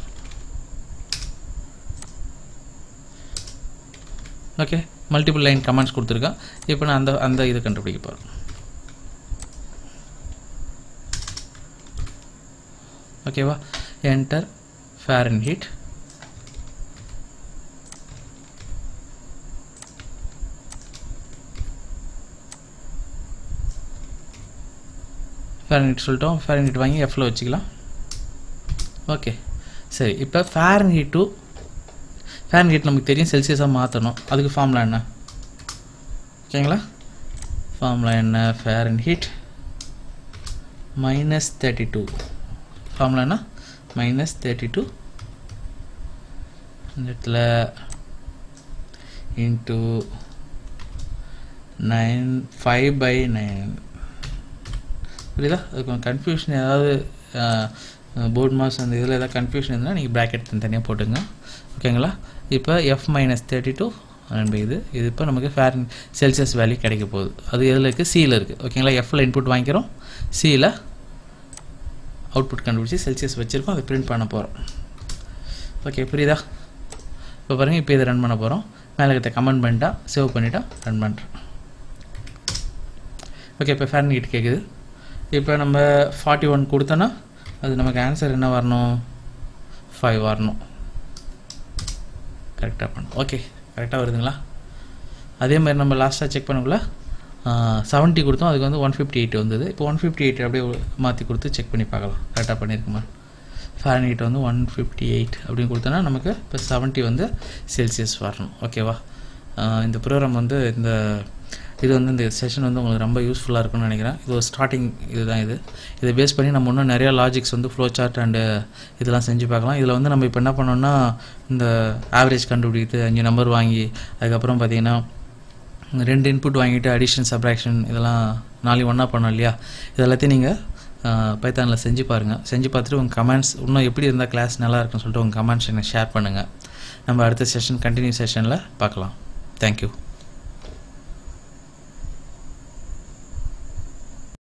ஓகே மல்டிபிள் லைன் கமெண்ட்ஸ் கொடுத்துருக்கேன் இப்போ நான் அந்த அந்த இதை கண்டுபிடிக்க போகிறேன் ஓகேவா என்டர் ஃபேர் ஃபேரன்ஹீட் சொல்லிட்டோம் ஃபேர் ஃபேரன்ஹீட் வாங்கி எஃப்ல வச்சுக்கலாம் ஓகே சரி இப்போ Fahrenheit to Fahrenheit நமக்கு தெரியும் செல்சியஸாக மாற்றணும் அதுக்கு ஃபார்முலா என்ன ஓகேங்களா ஃபார்முலா என்ன Fahrenheit minus thirty two formula என்ன மைனஸ் தேர்ட்டி டூ இந்த இடத்துல into nine five by nine புரியுதா அது கொஞ்சம் கன்ஃபியூஷன் ஏதாவது போர்ட் மாஸ் அந்த இதில் எதாவது கன்ஃபியூஷன் இருந்தால் நீங்கள் ப்ராக்கெட் தனியாக போட்டுங்க ஓகேங்களா இப்போ எஃப் மைனஸ் தேர்ட்டி டூ அன்பு இது இது இப்போ நமக்கு ஃபேர் செல்சியஸ் வேல்யூ கிடைக்க போகுது அது எதில் இருக்குது சியில் இருக்குது ஓகேங்களா எஃப்ல இன்புட் வாங்கிக்கிறோம் சியில் அவுட்புட் கண்டுபிடிச்சி செல்சியஸ் வச்சுருக்கோம் அதை பிரிண்ட் பண்ண போகிறோம் ஓகே புரியுதா இப்போ பாருங்கள் இப்போ இதை ரன் பண்ண போகிறோம் மேலே கிட்ட கமெண்ட் பண்ணிட்டா சேவ் பண்ணிவிட்டா ரன் பண்ணுறோம் ஓகே இப்போ கிட்ட கேட்குது இப்போ நம்ம ஃபார்ட்டி ஒன் கொடுத்தோன்னா அது நமக்கு ஆன்சர் என்ன வரணும் ஃபைவ் வரணும் கரெக்டாக பண்ணும் ஓகே கரெக்டாக வருதுங்களா அதே மாதிரி நம்ம லாஸ்ட்டாக செக் பண்ணக்குள்ள செவன்ட்டி கொடுத்தோம் அதுக்கு வந்து ஒன் ஃபிஃப்டி எயிட் வந்தது இப்போ ஒன் ஃபிஃப்டி எயிட் அப்படியே மாற்றி கொடுத்து செக் பண்ணி பார்க்கலாம் கரெக்டாக பண்ணியிருக்குமா ஃபாரன்ஹீட் வந்து ஒன் ஃபிஃப்டி எயிட் அப்படின்னு கொடுத்தோன்னா நமக்கு இப்போ செவன்ட்டி வந்து செல்சியஸ் வரணும் ஓகேவா இந்த ப்ரோக்ராம் வந்து இந்த இது வந்து இந்த செஷன் வந்து உங்களுக்கு ரொம்ப யூஸ்ஃபுல்லாக இருக்கும்னு நினைக்கிறேன் இது ஒரு ஸ்டார்டிங் இதுதான் இது இதை பேஸ் பண்ணி நம்ம இன்னும் நிறையா லாஜிக்ஸ் வந்து ஃப்ளோ சார்ட் அண்டு இதெல்லாம் செஞ்சு பார்க்கலாம் இதில் வந்து நம்ம இப்போ என்ன பண்ணோம்னா இந்த ஆவரேஜ் கண்டுபிடித்து அஞ்சு நம்பர் வாங்கி அதுக்கப்புறம் பார்த்திங்கன்னா ரெண்டு இன்புட் வாங்கிட்டு அடிஷன் சப்ராக்ஷன் இதெல்லாம் நாளைக்கு ஒன்றா பண்ணோம் இல்லையா இதெல்லாத்தையும் நீங்கள் பைத்தானில் செஞ்சு பாருங்கள் செஞ்சு பார்த்துட்டு உங்கள் கமெண்ட்ஸ் இன்னும் எப்படி இருந்தால் கிளாஸ் நல்லா இருக்குன்னு சொல்லிட்டு உங்கள் கமெண்ட்ஸ் எனக்கு ஷேர் பண்ணுங்கள் நம்ம அடுத்த செஷன் கண்டினியூ செஷனில் பார்க்கலாம் தேங்க்யூ